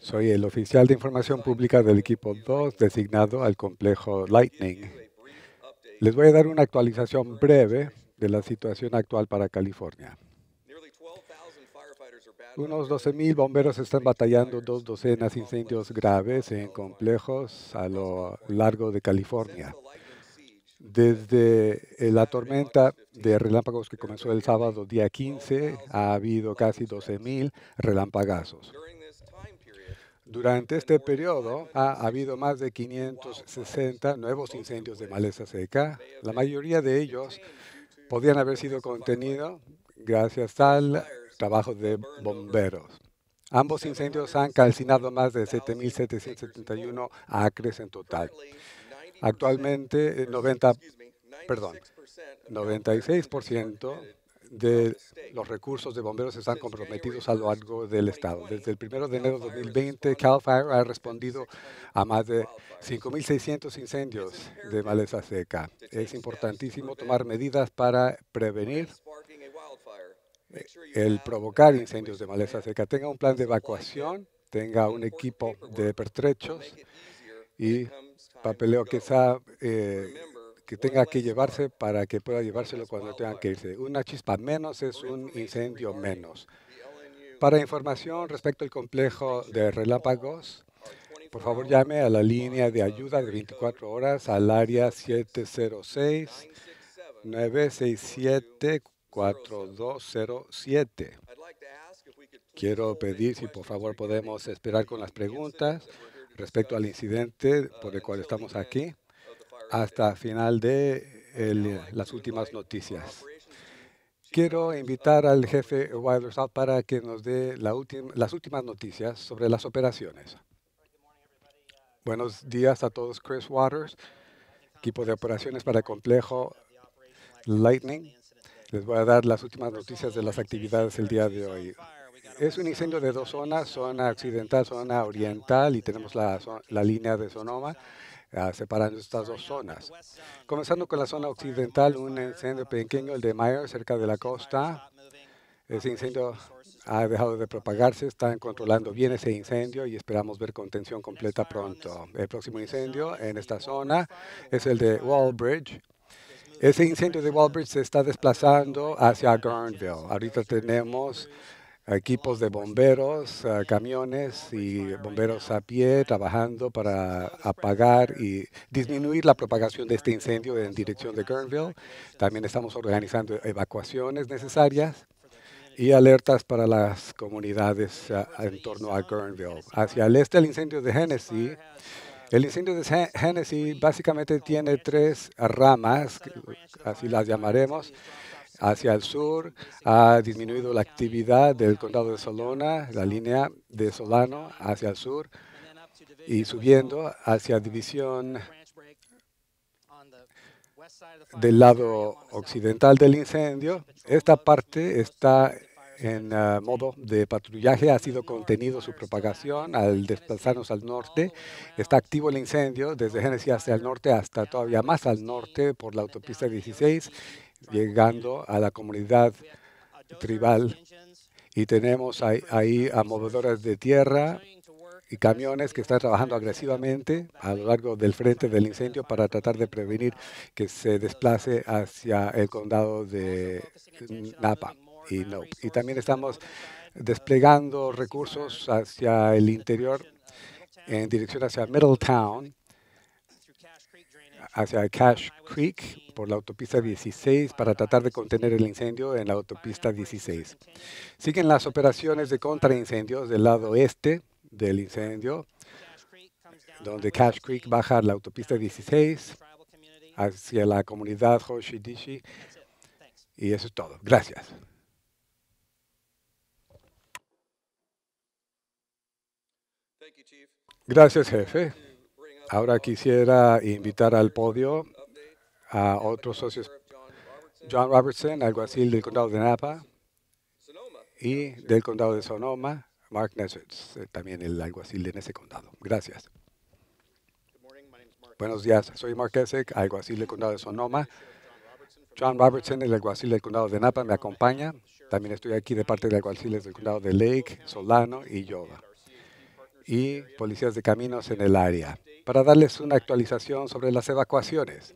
Soy el oficial de información pública del equipo 2 designado al complejo Lightning. Les voy a dar una actualización breve de la situación actual para California. Unos 12.000 bomberos están batallando dos docenas de incendios graves en complejos a lo largo de California. Desde la tormenta de relámpagos que comenzó el sábado día 15, ha habido casi 12.000 relámpagos. Durante este periodo ha habido más de 560 nuevos incendios de maleza seca. La mayoría de ellos podían haber sido contenidos gracias al trabajo de bomberos. Ambos incendios han calcinado más de 7.771 acres en total. Actualmente, 90, perdón, 96% de los recursos de bomberos están comprometidos a lo largo del Estado. Desde el 1 de enero de 2020, CAL FIRE ha respondido a más de 5.600 incendios de maleza seca. Es importantísimo tomar medidas para prevenir el provocar incendios de maleza seca. Tenga un plan de evacuación, tenga un equipo de pertrechos y papeleo que sea eh, que tenga que llevarse para que pueda llevárselo cuando tenga que irse. Una chispa menos es un incendio menos. Para información respecto al complejo de Relápagos, por favor llame a la línea de ayuda de 24 horas al área 706 967 4207. Quiero pedir si por favor podemos esperar con las preguntas respecto al incidente por el cual estamos aquí hasta final de las últimas noticias. Quiero invitar al jefe Out para que nos dé las últimas noticias sobre las operaciones. Buenos días a todos. Chris Waters, equipo de operaciones para el complejo Lightning. Les voy a dar las últimas noticias de las actividades el día de hoy. Es un incendio de dos zonas, zona occidental, zona oriental, y tenemos la línea de Sonoma Ah, separando estas dos zonas. Comenzando con la zona occidental, un incendio pequeño, el de Mayo, cerca de la costa. Ese incendio ha dejado de propagarse, están controlando bien ese incendio y esperamos ver contención completa pronto. El próximo incendio en esta zona es el de Wallbridge. Ese incendio de Wallbridge se está desplazando hacia Garnville. Ahorita tenemos equipos de bomberos, camiones y bomberos a pie trabajando para apagar y disminuir la propagación de este incendio en dirección de Guerneville. También estamos organizando evacuaciones necesarias y alertas para las comunidades en torno a Guerneville. Hacia el este, el incendio de Hennessy. El incendio de Hennessy básicamente tiene tres ramas, así las llamaremos hacia el sur, ha disminuido la actividad del condado de Solona, la línea de Solano hacia el sur y subiendo hacia división del lado occidental del incendio. Esta parte está en ah, modo de patrullaje, ha sido contenido su propagación al desplazarnos al norte. Está activo el incendio desde Génesis hacia el norte hasta todavía más al norte por la autopista 16 llegando a la comunidad tribal y tenemos ahí, a de tierra y camiones que están trabajando agresivamente a lo largo del frente del incendio para tratar de prevenir que se desplace hacia el condado de Napa y Y también estamos desplegando recursos hacia el interior en dirección hacia Middletown, hacia Cash Creek por la autopista 16 para tratar de contener el incendio en la autopista 16. Siguen las operaciones de contraincendios del lado este del incendio, donde Cash Creek baja la autopista 16 hacia la comunidad Hoshidishi. Y eso es todo. Gracias. Gracias, jefe. Ahora quisiera invitar al podio a otros socios, John Robertson, alguacil del condado de Napa y del condado de Sonoma, Mark Nesritz, eh, también el alguacil en ese condado. Gracias. Buenos días, soy Mark Esek, alguacil del condado de Sonoma. John Robertson, el alguacil del condado de Napa, me acompaña. También estoy aquí de parte de alguaciles del condado de Lake, Solano y Yoba. Y policías de caminos en el área. Para darles una actualización sobre las evacuaciones.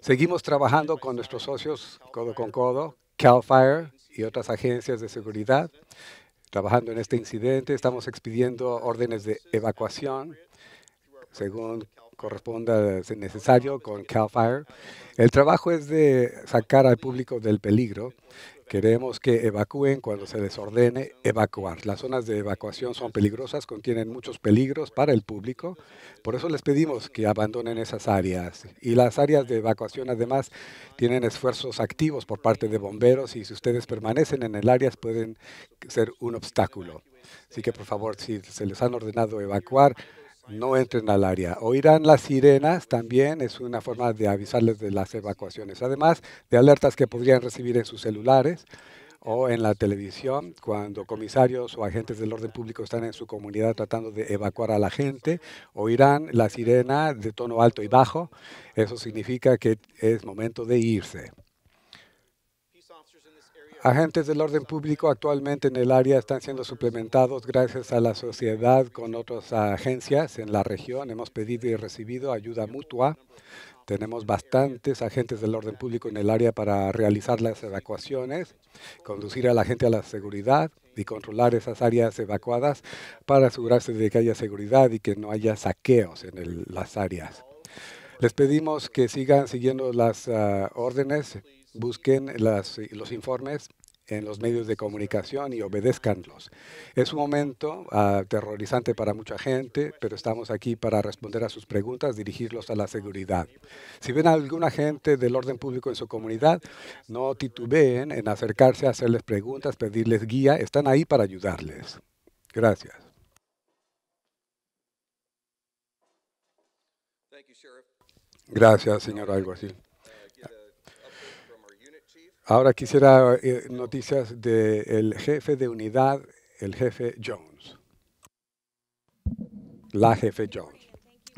Seguimos trabajando con nuestros socios codo con codo, CAL FIRE y otras agencias de seguridad, trabajando en este incidente. Estamos expidiendo órdenes de evacuación según corresponda si necesario con CAL FIRE. El trabajo es de sacar al público del peligro Queremos que evacúen cuando se les ordene evacuar. Las zonas de evacuación son peligrosas, contienen muchos peligros para el público. Por eso les pedimos que abandonen esas áreas. Y las áreas de evacuación además tienen esfuerzos activos por parte de bomberos y si ustedes permanecen en el área pueden ser un obstáculo. Así que por favor, si se les han ordenado evacuar, no entren al área. Oirán las sirenas también, es una forma de avisarles de las evacuaciones, además de alertas que podrían recibir en sus celulares o en la televisión, cuando comisarios o agentes del orden público están en su comunidad tratando de evacuar a la gente, oirán la sirena de tono alto y bajo. Eso significa que es momento de irse. Agentes del orden público actualmente en el área están siendo suplementados gracias a la sociedad con otras agencias en la región. Hemos pedido y recibido ayuda mutua. Tenemos bastantes agentes del orden público en el área para realizar las evacuaciones, conducir a la gente a la seguridad y controlar esas áreas evacuadas para asegurarse de que haya seguridad y que no haya saqueos en las áreas. Les pedimos que sigan siguiendo las ah, órdenes busquen los informes en los medios de comunicación y obedezcanlos. Es un momento ah, aterrorizante para mucha gente, pero estamos aquí para responder a sus preguntas, dirigirlos a la seguridad. Si ven a gente gente del orden público en su comunidad, no titubeen en acercarse a hacerles preguntas, pedirles guía. Están ahí para ayudarles. Gracias. Gracias, señor Alguacil. Ahora quisiera eh, noticias del jefe de unidad, el jefe Jones. La jefe Jones.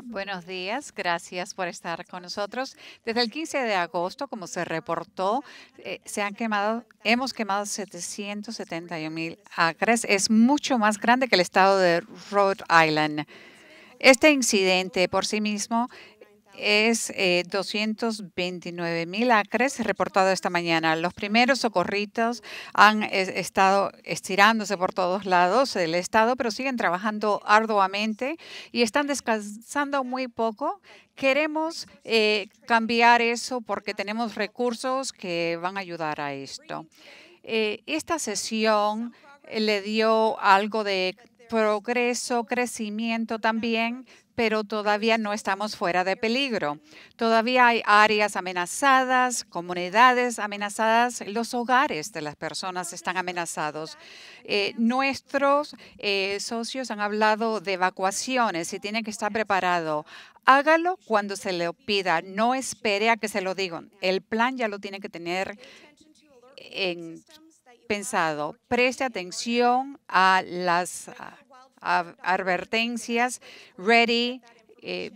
Buenos días, gracias por estar con nosotros. Desde el 15 de agosto, como se reportó, eh, se han quemado, hemos quemado 771 mil acres. Es mucho más grande que el estado de Rhode Island. Este incidente por sí mismo es 229 eh, mil acres reportado esta mañana. Los primeros socorritos han estado estirándose por todos lados del estado, pero siguen trabajando arduamente y están descansando muy poco. Queremos eh, cambiar eso porque tenemos recursos que van a ayudar a esto. Eh, esta sesión le dio algo de progreso, crecimiento también pero todavía no estamos fuera de peligro. Todavía hay áreas amenazadas, comunidades amenazadas, los hogares de las personas están amenazados. Eh, nuestros eh, socios han hablado de evacuaciones y tienen que estar preparados. Hágalo cuando se le pida, no espere a que se lo digan. El plan ya lo tiene que tener en pensado. Preste atención a las advertencias, ready. Eh,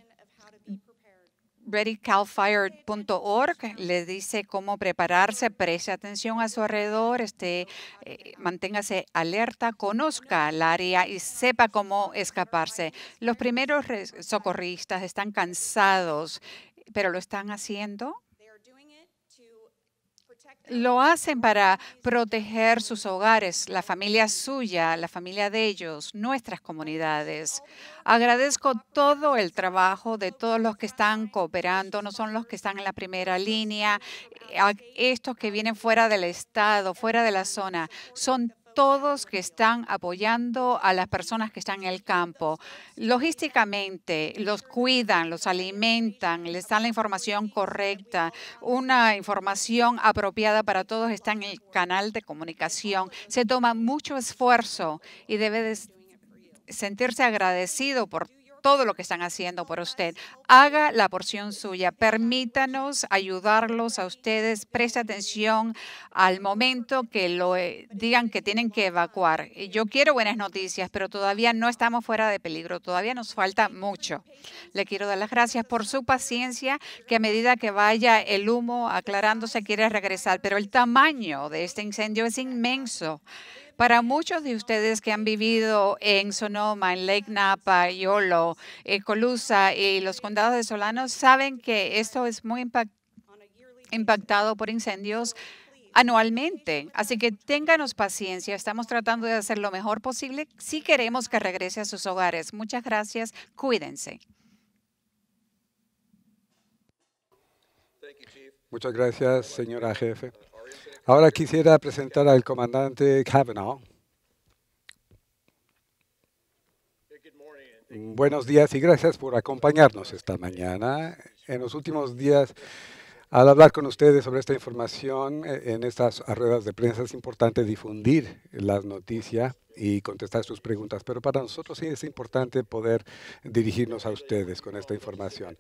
ReadyCalFire.org le dice cómo prepararse, preste atención a su alrededor, este, eh, manténgase alerta, conozca el área y sepa cómo escaparse. Los primeros socorristas están cansados, pero lo están haciendo lo hacen para proteger sus hogares, la familia suya, la familia de ellos, nuestras comunidades. Agradezco todo el trabajo de todos los que están cooperando, no son los que están en la primera línea, eh, estos que vienen fuera del Estado, fuera de la zona, son todos que están apoyando a las personas que están en el campo. Logísticamente, los cuidan, los alimentan, les dan la información correcta, una información apropiada para todos está en el canal de comunicación. Se toma mucho esfuerzo y debe sentirse agradecido por todo lo que están haciendo por usted. Haga la porción suya. Permítanos ayudarlos a ustedes. Presta atención al momento que lo eh, digan que tienen que evacuar. Eh, yo quiero buenas noticias, pero todavía no estamos fuera de peligro. Todavía nos falta mucho. Le quiero dar las gracias por su paciencia, que a medida que vaya el humo aclarándose quiere regresar. Pero el tamaño de este incendio es inmenso. Para muchos de ustedes que han vivido en Sonoma, en Lake Napa, Yolo, eh, Colusa y los condados de Solano, saben que esto es muy impactado por incendios anualmente. Así que ténganos paciencia. Estamos tratando de hacer lo mejor posible si queremos que regrese a sus hogares. Muchas gracias. Cuídense. Muchas gracias, señora jefe. Ahora quisiera presentar al comandante Kavanaugh. Mm, buenos días y gracias por acompañarnos esta mañana. En los últimos días, al hablar con ustedes sobre esta información eh, en estas ruedas de prensa, es importante difundir las noticias y contestar sus preguntas, pero para nosotros sí es importante poder dirigirnos a ustedes con esta información.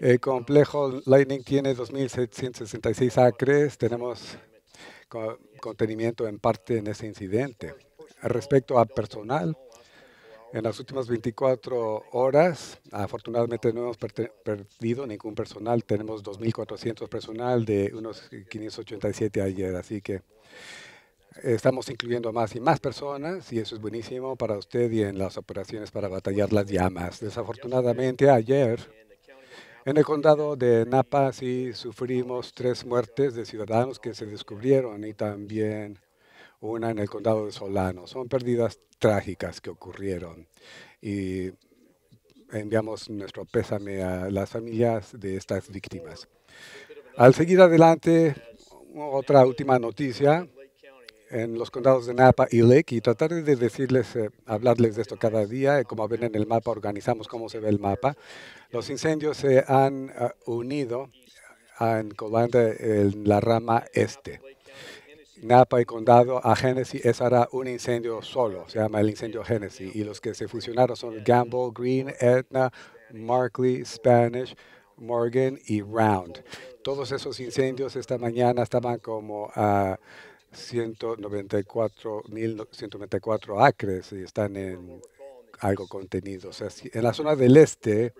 El complejo Lightning tiene 2.766 acres, tenemos contenimiento en parte en ese incidente. Respecto a personal, en las últimas 24 horas, afortunadamente no hemos perdido ningún personal. Tenemos 2.400 personal de unos 587 ayer, así que estamos incluyendo más y más personas y eso es buenísimo para usted y en las operaciones para batallar las llamas. Desafortunadamente ayer en el condado de Napa sí sufrimos tres muertes de ciudadanos que se descubrieron y también una en el condado de Solano. Son pérdidas trágicas que ocurrieron y enviamos nuestro pésame a las familias de estas víctimas. Al seguir adelante, otra última noticia en los condados de Napa y Lake y tratar de decirles, eh, hablarles de esto cada día. Eh, como ven en el mapa, organizamos cómo se ve el mapa. Los incendios se han ah, unido ah, en Colanda en la rama este. Napa y Condado a Genesee, ese era un incendio solo, se llama el incendio Genesee. Y los que se fusionaron son Gamble, Green, Etna, Markley, Spanish, Morgan y Round. Todos esos incendios esta mañana estaban como... a ah, 194 acres y están en algo contenido. en la zona del este,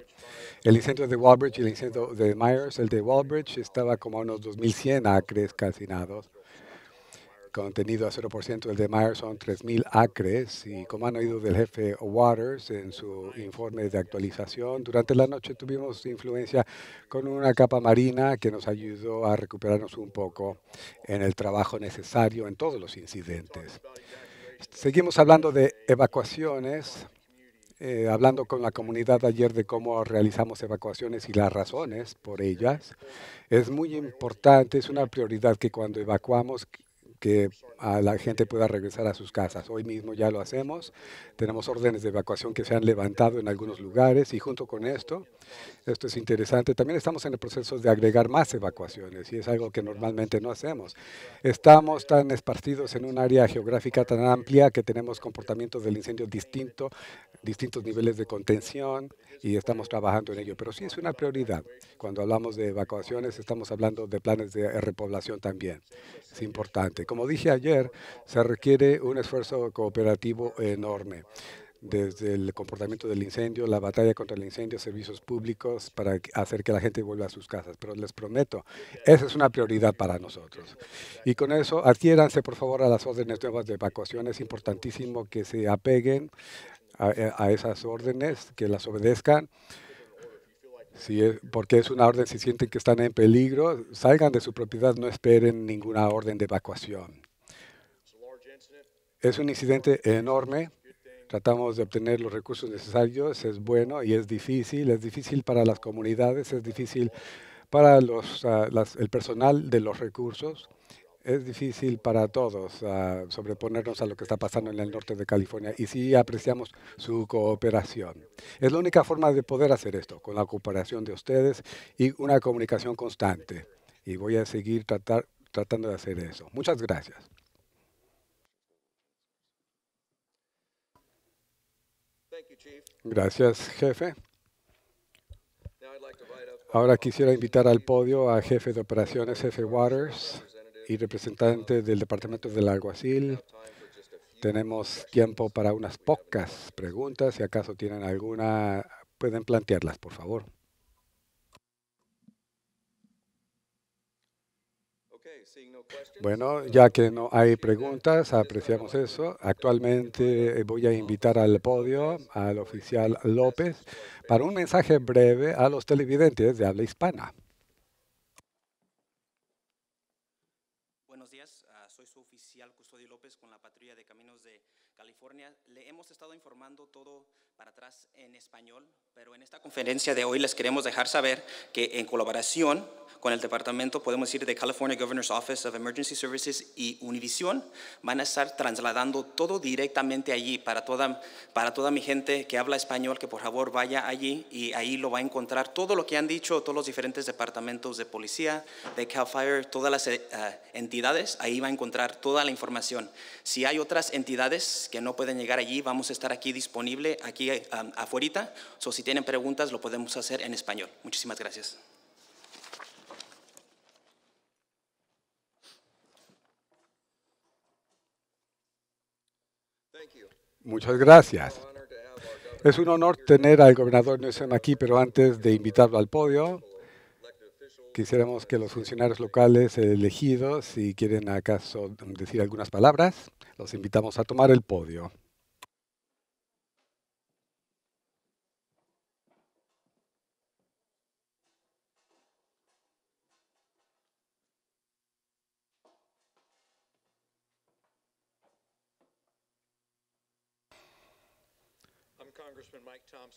el incendio de Walbridge y el incendio de Myers, el de Walbridge estaba como a unos 2.100 acres calcinados contenido a 0% del de Myers son 3.000 acres y como han oído del jefe Waters en su informe de actualización, durante la noche tuvimos influencia con una capa marina que nos ayudó a recuperarnos un poco en el trabajo necesario en todos los incidentes. Seguimos hablando de evacuaciones. Eh, hablando con la comunidad ayer de cómo realizamos evacuaciones y las razones por ellas, es muy importante, es una prioridad que cuando evacuamos que a ah, la gente pueda regresar a sus casas. Hoy mismo ya lo hacemos. Tenemos órdenes de evacuación que se han levantado en algunos lugares y junto con esto, esto es interesante, también estamos en el proceso de agregar más evacuaciones y es algo que normalmente no hacemos. Estamos tan esparcidos en un área geográfica tan amplia que tenemos comportamientos del incendio distinto, distintos niveles de contención y estamos trabajando en ello. Pero sí es una prioridad. Cuando hablamos de evacuaciones, estamos hablando de planes de repoblación también. Es importante. Como dije ayer, se requiere un esfuerzo cooperativo enorme desde el comportamiento del incendio, la batalla contra el incendio, servicios públicos para hacer que la gente vuelva a sus casas. Pero les prometo, esa es una prioridad para nosotros. Y con eso, adquiéranse por favor a las órdenes nuevas de evacuación. Es importantísimo que se apeguen eh, a, esas órdenes, que las obedezcan. Si porque es una orden, si sienten que están en peligro, salgan de su propiedad, no esperen ninguna orden de evacuación. Es un incidente enorme. Tratamos de obtener los recursos necesarios. Es bueno y es difícil. Es difícil para las comunidades, es difícil para ah, el personal de los recursos es difícil para todos ah, sobreponernos a lo que está pasando en el norte de California y sí apreciamos su cooperación. Es la única forma de poder hacer esto, con la cooperación de ustedes y una comunicación constante. Y voy a seguir tratar, tratando de hacer eso. Muchas gracias. Gracias, jefe. Ahora quisiera invitar al podio a jefe de operaciones, jefe Waters y representantes del Departamento del Alguacil. Tenemos tiempo para unas pocas preguntas. Si acaso tienen alguna, pueden plantearlas, por favor. Bueno, ya que no hay preguntas, apreciamos eso. Actualmente eh, voy a invitar al podio al oficial López para un mensaje breve a los televidentes de habla hispana. todo para atrás en español, pero en esta conferencia de hoy les queremos dejar saber que en colaboración con el departamento, podemos ir de California Governor's Office of Emergency Services y Univision. Van a estar trasladando todo directamente allí para toda, para toda mi gente que habla español, que por favor vaya allí y ahí lo va a encontrar todo lo que han dicho todos los diferentes departamentos de policía, de Cal Fire, todas las eh, eh, entidades, ahí va a encontrar toda la información. Si hay otras entidades que no pueden llegar allí, vamos a estar aquí disponible, aquí afuera. O si tienen preguntas, lo podemos hacer en español. Muchísimas gracias. Muchas gracias. Es un honor tener al gobernador Newsom aquí, pero antes de invitarlo al podio, quisiéramos que los funcionarios locales elegidos, si quieren acaso decir algunas palabras, los invitamos a tomar el podio.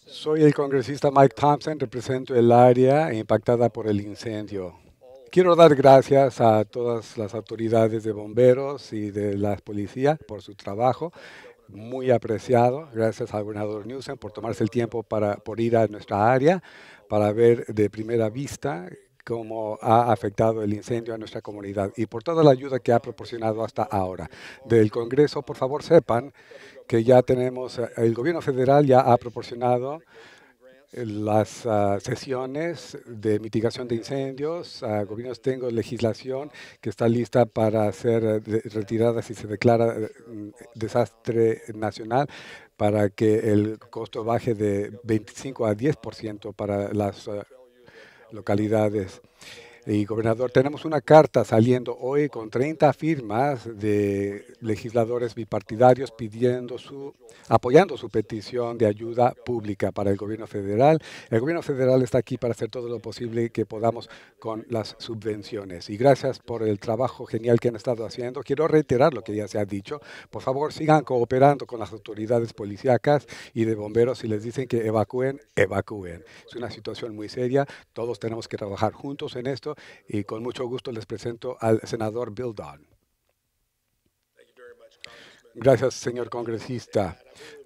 Soy el congresista Mike Thompson, represento el área impactada por el incendio. Quiero dar gracias a todas las autoridades de bomberos y de la policía por su trabajo. Muy apreciado. Gracias al gobernador Newsom por tomarse el tiempo para, por ir a nuestra área para ver de primera vista cómo ha afectado el incendio a nuestra comunidad y por toda la ayuda que ha proporcionado hasta ahora. Del Congreso, por favor, sepan que ya tenemos, eh, el gobierno federal ya ha proporcionado eh, las ah, sesiones de mitigación de incendios. Ah, gobiernos tengo legislación que está lista para ser eh, retirada si se declara mm, desastre nacional para que el costo baje de 25 a 10% para las ah, localidades y gobernador, tenemos una carta saliendo hoy con 30 firmas de legisladores bipartidarios pidiendo su, apoyando su petición de ayuda pública para el gobierno federal. El gobierno federal está aquí para hacer todo lo posible que podamos con las subvenciones. Y gracias por el trabajo genial que han estado haciendo. Quiero reiterar lo que ya se ha dicho. Por favor, sigan cooperando con las autoridades policíacas y de bomberos si les dicen que evacúen, evacúen. Es una situación muy seria. Todos tenemos que trabajar juntos en esto y con mucho gusto les presento al senador Bill Don. Gracias, señor congresista.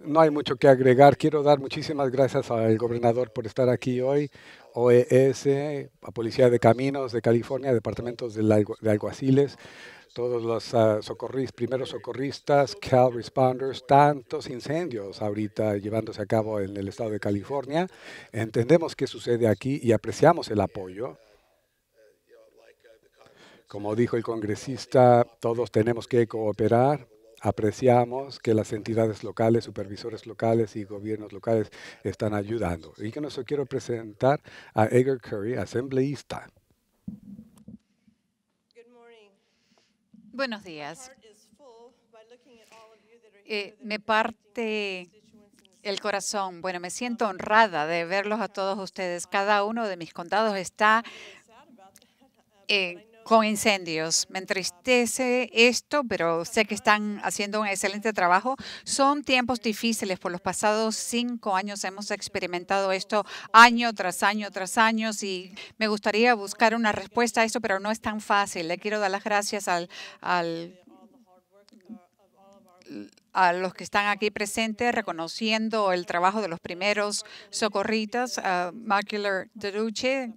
No hay mucho que agregar. Quiero dar muchísimas gracias al gobernador por estar aquí hoy. OES, a Policía de Caminos de California, Departamentos de, Alguaciles, todos los ah, primeros socorristas, Cal Responders, tantos incendios ahorita llevándose a cabo en el estado de California. Entendemos qué sucede aquí y apreciamos el apoyo como dijo el congresista, todos tenemos que cooperar. Apreciamos que las entidades locales, supervisores locales y gobiernos locales están ayudando. Y que eso quiero presentar a Edgar Curry, asambleísta. Buenos días. Eh, me parte el corazón. Bueno, me siento honrada de verlos a todos ustedes. Cada uno de mis condados está con incendios. Me entristece esto, pero sé que están haciendo un excelente trabajo. Son tiempos difíciles. Por los pasados cinco años hemos experimentado esto año tras año tras año y me gustaría buscar una respuesta a esto, pero no es tan fácil. Le quiero dar las gracias al, al a los que están aquí presentes reconociendo el trabajo de los primeros socorritas. Uh, Macular Deruche,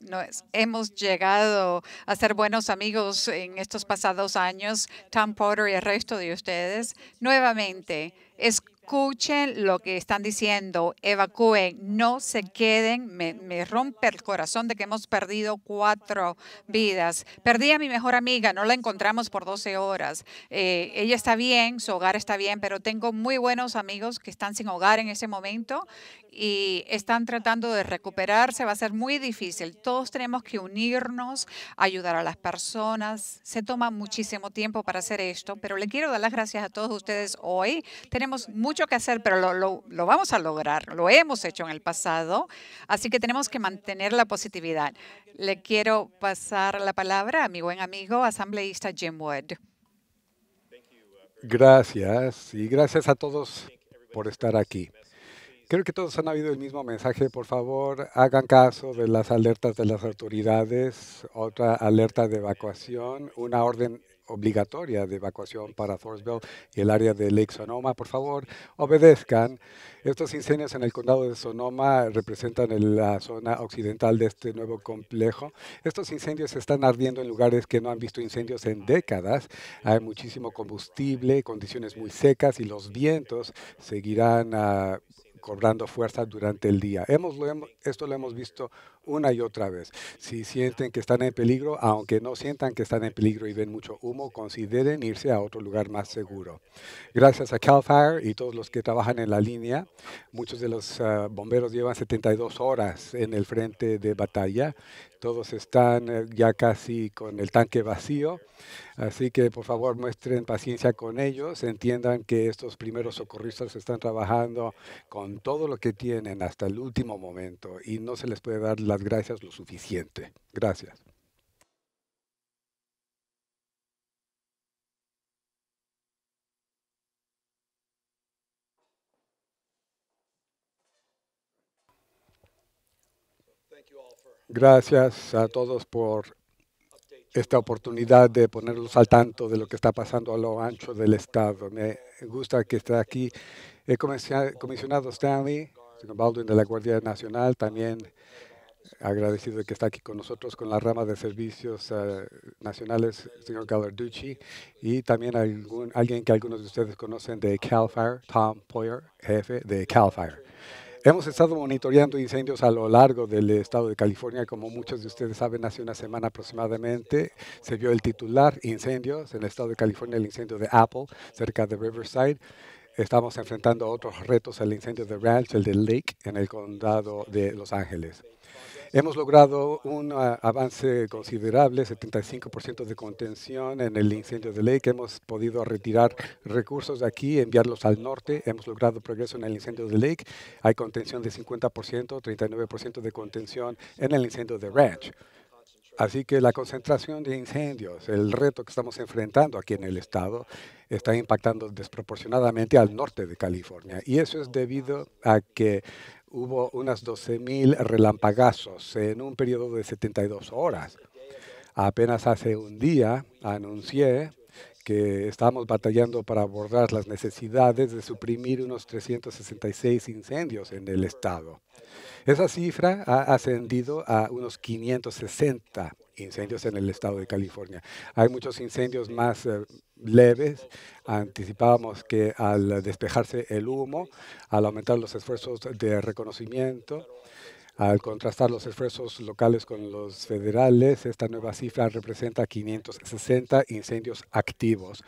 hemos llegado a ser buenos amigos en estos pasados años. Tom Porter y el resto de ustedes. Nuevamente, es escuchen lo que están diciendo, evacúen, no se queden. Me, rompe el corazón de que hemos perdido cuatro vidas. Perdí a mi mejor amiga, no la encontramos por 12 horas. Eh, ella está bien, su hogar está bien, pero tengo muy buenos amigos que están sin hogar en ese momento y están tratando de recuperarse. Va a ser muy difícil. Todos tenemos que unirnos, ayudar a las personas. Se toma muchísimo tiempo para hacer esto, pero le quiero dar las gracias a todos ustedes hoy. Tenemos mucho que hacer, pero lo, vamos a lograr. Lo hemos hecho en el pasado, así que tenemos que mantener la positividad. Le quiero pasar la palabra a mi buen amigo asambleísta Jim Wood. Gracias y gracias a todos por estar aquí creo que todos han habido el mismo mensaje. Por favor, hagan caso de las alertas de las autoridades, otra alerta de evacuación, una orden obligatoria de evacuación para Forestville y el área de Lake Sonoma. Por favor, obedezcan. Estos incendios en el condado de Sonoma representan la zona occidental de este nuevo complejo. Estos incendios están ardiendo en lugares que no han visto incendios en décadas. Hay muchísimo combustible, condiciones muy secas y los vientos seguirán a ah, cobrando fuerza durante el día. hemos, esto lo hemos visto una y otra vez. Si sienten que están en peligro, aunque no sientan que están en peligro y ven mucho humo, consideren irse a otro lugar más seguro. Gracias a Cal Fire y todos los que trabajan en la línea, muchos de los ah, bomberos llevan 72 horas en el frente de batalla. Todos están eh, ya casi con el tanque vacío, así que por favor muestren paciencia con ellos, entiendan que estos primeros socorristas están trabajando con todo lo que tienen hasta el último momento y no se les puede dar las gracias lo suficiente. Gracias. Gracias a todos por esta oportunidad de ponerlos al tanto de lo que está pasando a lo ancho del Estado. Me gusta que esté aquí el comisionado Stanley, Baldwin de la Guardia Nacional, también agradecido de que está aquí con nosotros, con la rama de servicios eh, nacionales, señor Gallarducci, y también alguien que algunos de ustedes conocen de Cal Fire, Tom Poyer, jefe de Cal Fire. Hemos estado monitoreando incendios a lo largo del estado de California. Como muchos de ustedes saben, hace una semana aproximadamente se vio el titular Incendios en el estado de California, el incendio de Apple, cerca de Riverside. Estamos enfrentando otros retos, el incendio de Ranch, el de Lake, en el condado de Los Ángeles. Hemos logrado un ah, avance considerable, 75% de contención en el incendio de Lake. hemos podido retirar recursos de aquí, enviarlos al norte. Hemos logrado progreso en el incendio de Lake. Hay contención de 50%, 39% de contención en el incendio de Ranch. Así que la concentración de incendios, el reto que estamos enfrentando aquí en el estado, está impactando desproporcionadamente al norte de California. Y eso es debido a que hubo unas 12.000 relampagazos en un periodo de 72 horas. Apenas hace un día anuncié que estábamos batallando para abordar las necesidades de suprimir unos 366 incendios en el estado. Esa cifra ha ascendido a unos 560 incendios en el estado de California. Hay muchos incendios más eh, leves. Anticipábamos que al despejarse el humo, al aumentar los esfuerzos de reconocimiento, al contrastar los esfuerzos locales con los federales, esta nueva cifra representa 560 incendios activos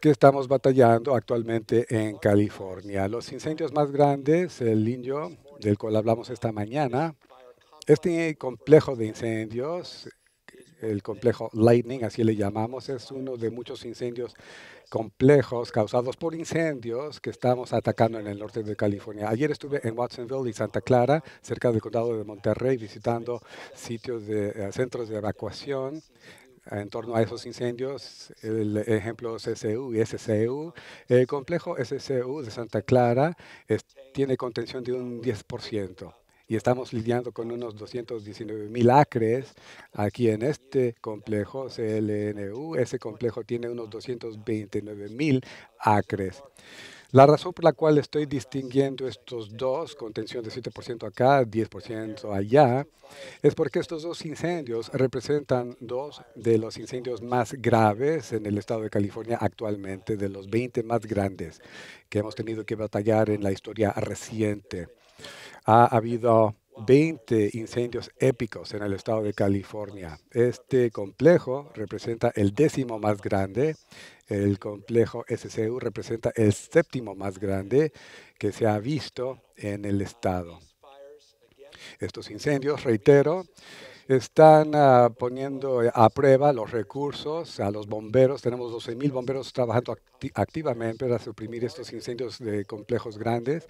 que estamos batallando actualmente en California. Los incendios más grandes, el indio del cual hablamos esta mañana, este complejo de incendios el complejo Lightning, así le llamamos, es uno de muchos incendios complejos causados por incendios que estamos atacando en el norte de California. Ayer estuve en Watsonville y Santa Clara, cerca del condado de Monterrey, visitando sitios de eh, centros de evacuación en torno a esos incendios, el ejemplo CCU y SCU. El complejo SCU de Santa Clara tiene contención de un 10% y estamos lidiando con unos 219 mil acres aquí en este complejo CLNU. Ese complejo tiene unos 229 mil acres. La razón por la cual estoy distinguiendo estos dos, con tensión de 7% acá, 10% allá, es porque estos dos incendios representan dos de los incendios más graves en el estado de California actualmente, de los 20 más grandes que hemos tenido que batallar en la historia reciente ha habido 20 incendios épicos en el estado de California. Este complejo representa el décimo más grande. El complejo SCU representa el séptimo más grande que se ha visto en el estado. Estos incendios, reitero, están ah, poniendo eh, a prueba los recursos a los bomberos. Tenemos 12.000 bomberos trabajando activamente para suprimir estos incendios de complejos grandes.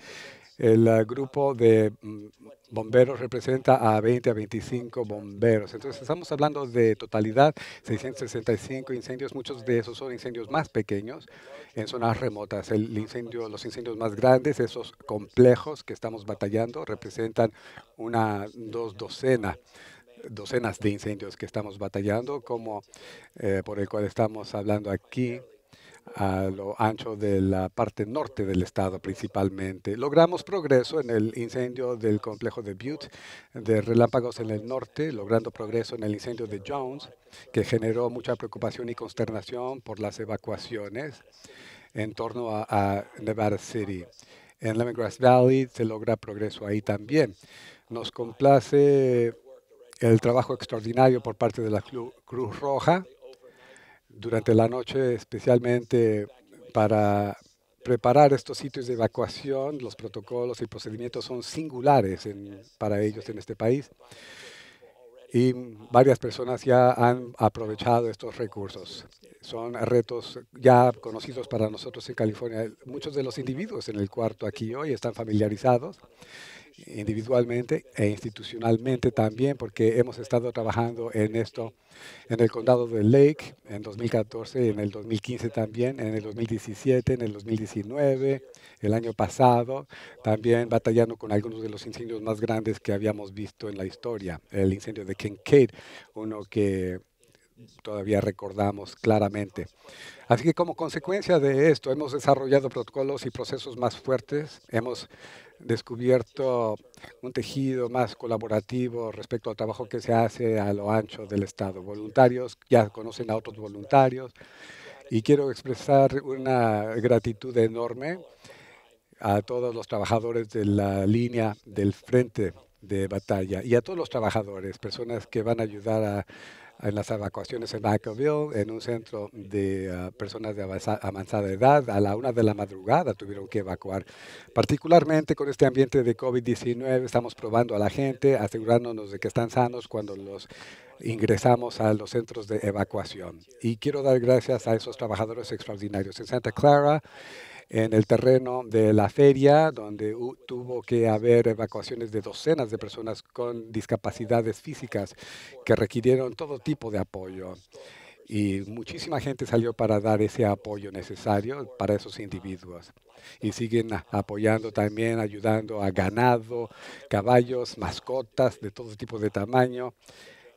El ah, grupo de mm, bomberos representa a 20 a 25 bomberos. Entonces, estamos hablando de totalidad 665 incendios. Muchos de esos son incendios más pequeños en zonas remotas. El incendio, los incendios más grandes, esos complejos que estamos batallando, representan una dos docena docenas de incendios que estamos batallando, como eh, por el cual estamos hablando aquí a lo ancho de la parte norte del estado principalmente. Logramos progreso en el incendio del complejo de Butte, de relámpagos en el norte, logrando progreso en el incendio de Jones, que generó mucha preocupación y consternación por las evacuaciones en torno a, a Nevada City. En Lemongrass Valley se logra progreso ahí también. Nos complace el trabajo extraordinario por parte de la Cruz Roja durante la noche, especialmente para preparar estos sitios de evacuación. Los protocolos y procedimientos son singulares para ellos en este país. Y varias personas ya han aprovechado estos recursos. Son retos ya conocidos para nosotros en California. Muchos de los individuos en el cuarto aquí hoy están familiarizados individualmente e institucionalmente también, porque hemos estado trabajando en esto en el condado de Lake en 2014, en el 2015 también, en el 2017, en el 2019, el año pasado, también batallando con algunos de los incendios más grandes que habíamos visto en la historia. El incendio de Kincaid, uno que todavía recordamos claramente. Así que como consecuencia de esto, hemos desarrollado protocolos y procesos más fuertes, hemos descubierto un tejido más colaborativo respecto al trabajo que se hace a lo ancho del Estado. Voluntarios ya conocen a otros voluntarios y quiero expresar una gratitud enorme a todos los trabajadores de la línea del frente de batalla y a todos los trabajadores, personas que van a ayudar a en las evacuaciones en Vacaville, en un centro de ah, personas de avanzada edad. A la una de la madrugada tuvieron que evacuar. Particularmente con este ambiente de COVID-19, estamos probando a la gente, asegurándonos de que están sanos cuando los ingresamos a los centros de evacuación. Y quiero dar gracias a esos trabajadores extraordinarios en Santa Clara en el terreno de la feria, donde tuvo que haber evacuaciones de docenas de personas con discapacidades físicas que requirieron todo tipo de apoyo. Y muchísima gente salió para dar ese apoyo necesario para esos individuos. Y siguen apoyando también, ayudando a ganado, caballos, mascotas de todo tipo de tamaño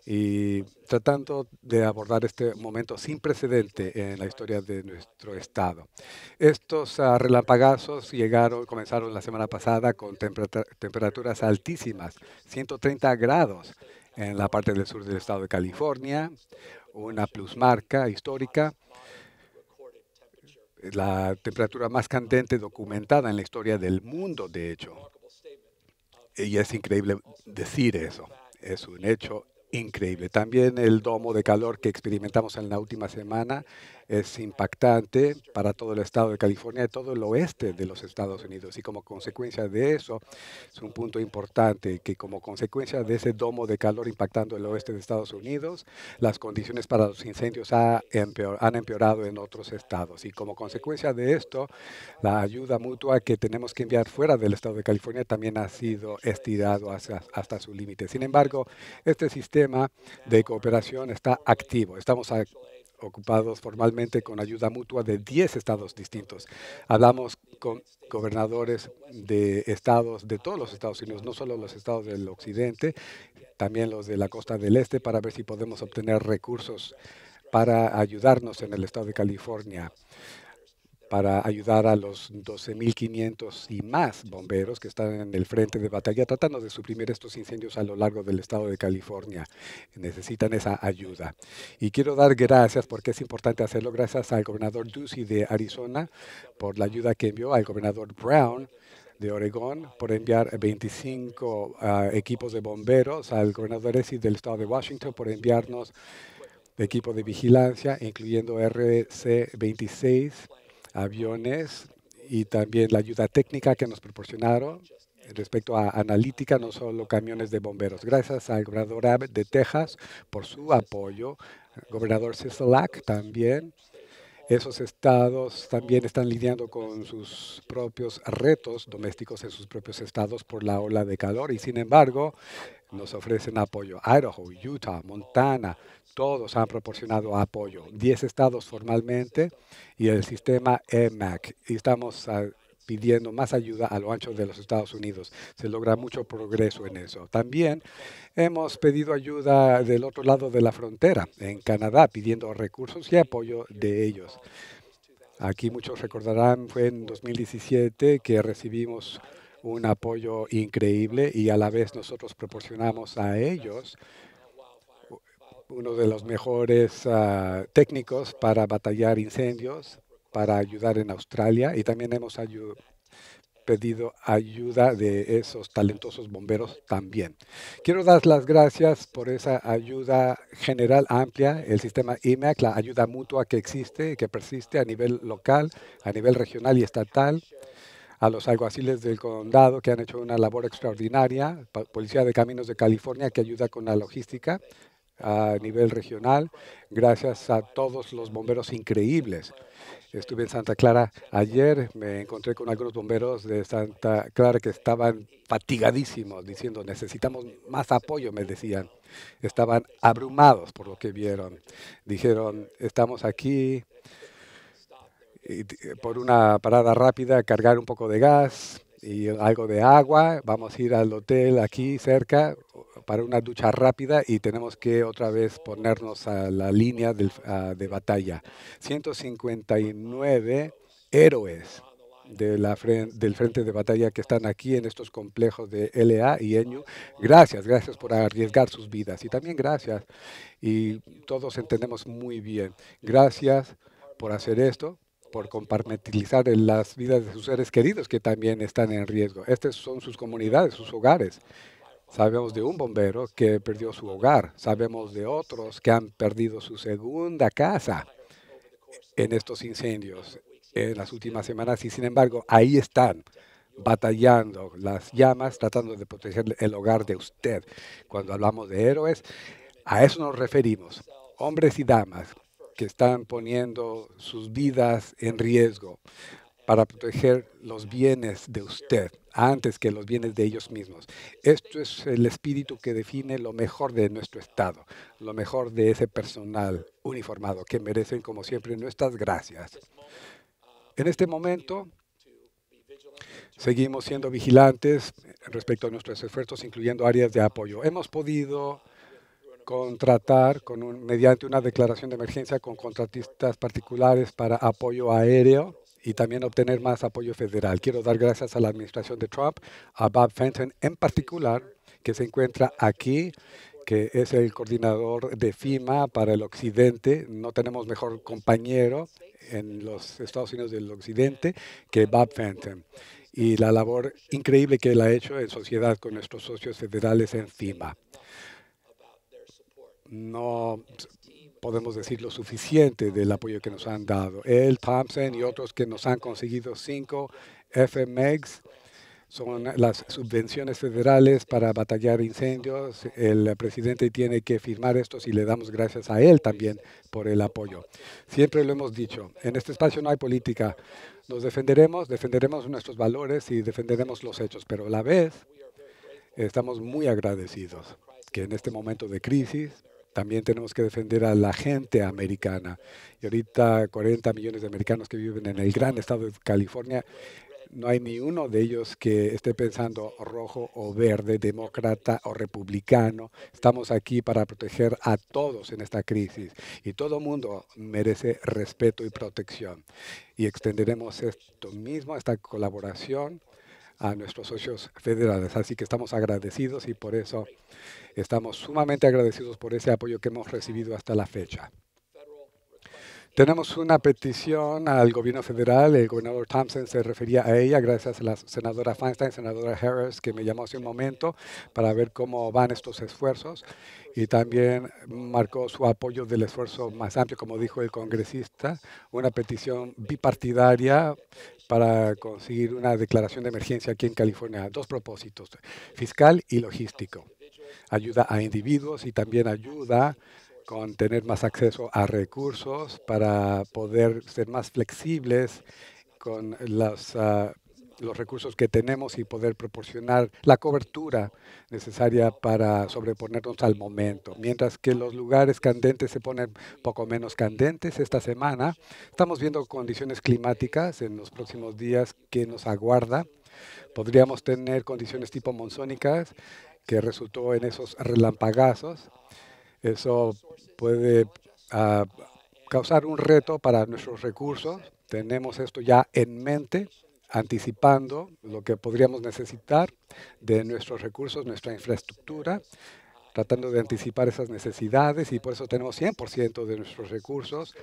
y tratando de abordar este momento sin precedente en la historia de nuestro Estado. Estos ah, relampagazos llegaron, comenzaron la semana pasada con temperaturas altísimas, 130 grados en la parte del sur del estado de California, una plusmarca histórica, la temperatura más candente documentada en la historia del mundo, de hecho. Y es increíble decir eso. Es un hecho increíble. También el domo de calor que experimentamos en la última semana es impactante para todo el estado de California y todo el oeste de los Estados Unidos. Y como consecuencia de eso, es un punto importante que como consecuencia de ese domo de calor impactando el oeste de Estados Unidos, las condiciones para los incendios han empeorado en otros estados. Y como consecuencia de esto, la ayuda mutua que tenemos que enviar fuera del estado de California también ha sido estirado hasta, su límite. Sin embargo, este sistema de cooperación está activo. Estamos ocupados formalmente con ayuda mutua de 10 estados distintos. Hablamos con gobernadores de estados de todos los Estados Unidos, no solo los estados del occidente, también los de la costa del este, para ver si podemos obtener recursos para ayudarnos en el estado de California para ayudar a los 12.500 y más bomberos que están en el frente de batalla tratando de suprimir estos incendios a lo largo del estado de California. Necesitan esa ayuda. Y quiero dar gracias porque es importante hacerlo. Gracias al gobernador Ducey de Arizona por la ayuda que envió al gobernador Brown de Oregón por enviar 25 ah, equipos de bomberos, al gobernador ESI del estado de Washington por enviarnos equipo de vigilancia, incluyendo RC-26 aviones y también la ayuda técnica que nos proporcionaron respecto a analítica, no solo camiones de bomberos. Gracias al gobernador Abbott de Texas por su apoyo, gobernador Sisolak también esos estados también están lidiando con sus propios retos domésticos en sus propios estados por la ola de calor y sin embargo nos ofrecen apoyo. Idaho, Utah, Montana, todos han proporcionado apoyo. Diez estados formalmente y el sistema EMAC. Y estamos pidiendo más ayuda a lo ancho de los Estados Unidos. Se logra mucho progreso en eso. También hemos pedido ayuda del otro lado de la frontera, en Canadá, pidiendo recursos y apoyo de ellos. Aquí muchos recordarán, fue en 2017 que recibimos un apoyo increíble y a la vez nosotros proporcionamos a ellos uno de los mejores ah, técnicos para batallar incendios para ayudar en Australia y también hemos pedido ayuda de esos talentosos bomberos también. Quiero dar las gracias por esa ayuda general amplia, el sistema IMAC, la ayuda mutua que existe y que persiste a nivel local, a nivel regional y estatal, a los alguaciles del condado que han hecho una labor extraordinaria, Policía de Caminos de California que ayuda con la logística, a nivel regional, gracias a todos los bomberos increíbles. Estuve en Santa Clara ayer, me encontré con algunos bomberos de Santa Clara que estaban fatigadísimos, diciendo, necesitamos más apoyo, me decían. Estaban abrumados por lo que vieron. Dijeron, estamos aquí por una parada rápida, cargar un poco de gas, y algo de agua, vamos a ir al hotel aquí cerca para una ducha rápida y tenemos que otra vez ponernos a la línea ah, de batalla. 159 héroes de del frente de batalla que están aquí en estos complejos de LA y ENU. Gracias, gracias por arriesgar sus vidas y también gracias, y todos entendemos muy bien, gracias por hacer esto por compartimentalizar las vidas de sus seres queridos que también están en riesgo. Estas son sus comunidades, sus hogares. Sabemos de un bombero que perdió su hogar. Sabemos de otros que han perdido su segunda casa en estos incendios en las últimas semanas. Y sin embargo, ahí están batallando las llamas, tratando de proteger el hogar de usted. Cuando hablamos de héroes, a eso nos referimos. Hombres y damas que están poniendo sus vidas en riesgo para proteger los bienes de usted antes que los bienes de ellos mismos. Esto es el espíritu que define lo mejor de nuestro Estado, lo mejor de ese personal uniformado que merecen, como siempre, nuestras gracias. En este momento, seguimos siendo vigilantes respecto a nuestros esfuerzos, incluyendo áreas de apoyo. Hemos podido contratar con mediante una declaración de emergencia con contratistas particulares para apoyo aéreo y también obtener más apoyo federal. Quiero dar gracias a la administración de Trump, a Bob Fenton en particular, que se encuentra aquí, que es el coordinador de FIMA para el occidente. No tenemos mejor compañero en los Estados Unidos del occidente que Bob Fenton y la labor increíble que él ha hecho en sociedad con nuestros socios federales en FIMA no podemos decir lo suficiente del apoyo que nos han dado. Él, Thompson y otros que nos han conseguido cinco FMEGs son las subvenciones federales para batallar incendios. El presidente tiene que firmar estos y le damos gracias a él también por el apoyo. Siempre lo hemos dicho, en este espacio no hay política. Nos defenderemos, defenderemos nuestros valores y defenderemos los hechos, pero a la vez estamos muy agradecidos que en este momento de crisis también tenemos que defender a la gente americana. Y ahorita 40 millones de americanos que viven en el gran estado de California, no hay ni uno de ellos que esté pensando rojo o verde, demócrata o republicano. Estamos aquí para proteger a todos en esta crisis y todo mundo merece respeto y protección. Y extenderemos esto mismo, esta colaboración a nuestros socios federales. Así que estamos agradecidos y por eso estamos sumamente agradecidos por ese apoyo que hemos recibido hasta la fecha. Tenemos una petición al gobierno federal. El gobernador Thompson se refería a ella gracias a la senadora Feinstein, senadora Harris, que me llamó hace un momento para ver cómo van estos esfuerzos. Y también marcó su apoyo del esfuerzo más amplio, como dijo el congresista, una petición bipartidaria para conseguir una declaración de emergencia aquí en California. Dos propósitos, fiscal y logístico. Ayuda a individuos y también ayuda con tener más acceso a recursos para poder ser más flexibles con las ah, los recursos que tenemos y poder proporcionar la cobertura necesaria para sobreponernos al momento. Mientras que los lugares candentes se ponen poco menos candentes esta semana, estamos viendo condiciones climáticas en los próximos días que nos aguarda. Podríamos tener condiciones tipo monzónicas que resultó en esos relampagazos. Eso puede ah, causar un reto para nuestros recursos. Tenemos esto ya en mente anticipando lo que podríamos necesitar de nuestros recursos, nuestra infraestructura, tratando de anticipar esas necesidades y por eso tenemos 100% de nuestros recursos.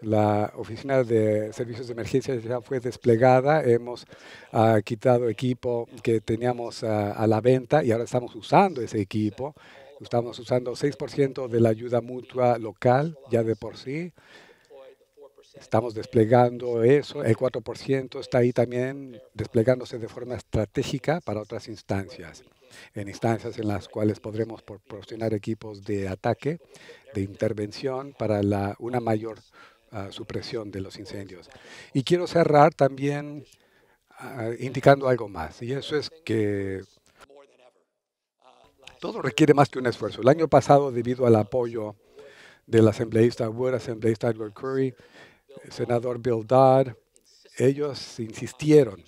La oficina de servicios de emergencia ya fue desplegada. Hemos ah, quitado equipo que teníamos ah, a la venta y ahora estamos usando ese equipo. Estamos usando 6% de la ayuda mutua local ya de por sí. Estamos desplegando eso, el 4% está ahí también desplegándose de forma estratégica para otras instancias, en instancias en las cuales podremos proporcionar equipos de ataque, de intervención para una mayor ah, supresión de los incendios. Y quiero cerrar también ah, indicando algo más, y eso es que todo requiere más que un esfuerzo. El año pasado, debido al apoyo del asambleísta Wood, asambleísta Edward Curry, senador Bill Dodd, ellos insistieron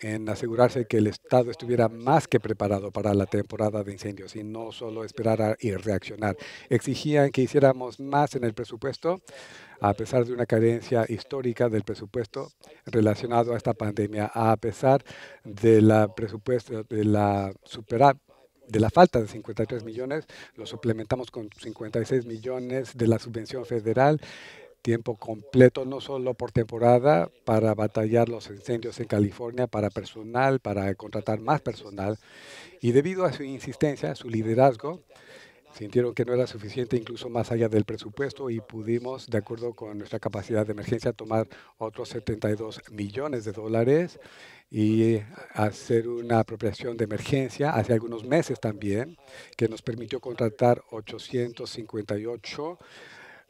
en asegurarse que el Estado estuviera más que preparado para la temporada de incendios y no solo esperar y reaccionar. Exigían que hiciéramos más en el presupuesto, a pesar de una carencia histórica del presupuesto relacionado a esta pandemia, a pesar de la presupuesto de la de la falta de 53 millones, lo suplementamos con 56 millones de la subvención federal tiempo completo, no solo por temporada, para batallar los incendios en California, para personal, para contratar más personal. Y debido a su insistencia, su liderazgo, sintieron que no era suficiente, incluso más allá del presupuesto, y pudimos, de acuerdo con nuestra capacidad de emergencia, tomar otros 72 millones de dólares y hacer una apropiación de emergencia hace algunos meses también, que nos permitió contratar 858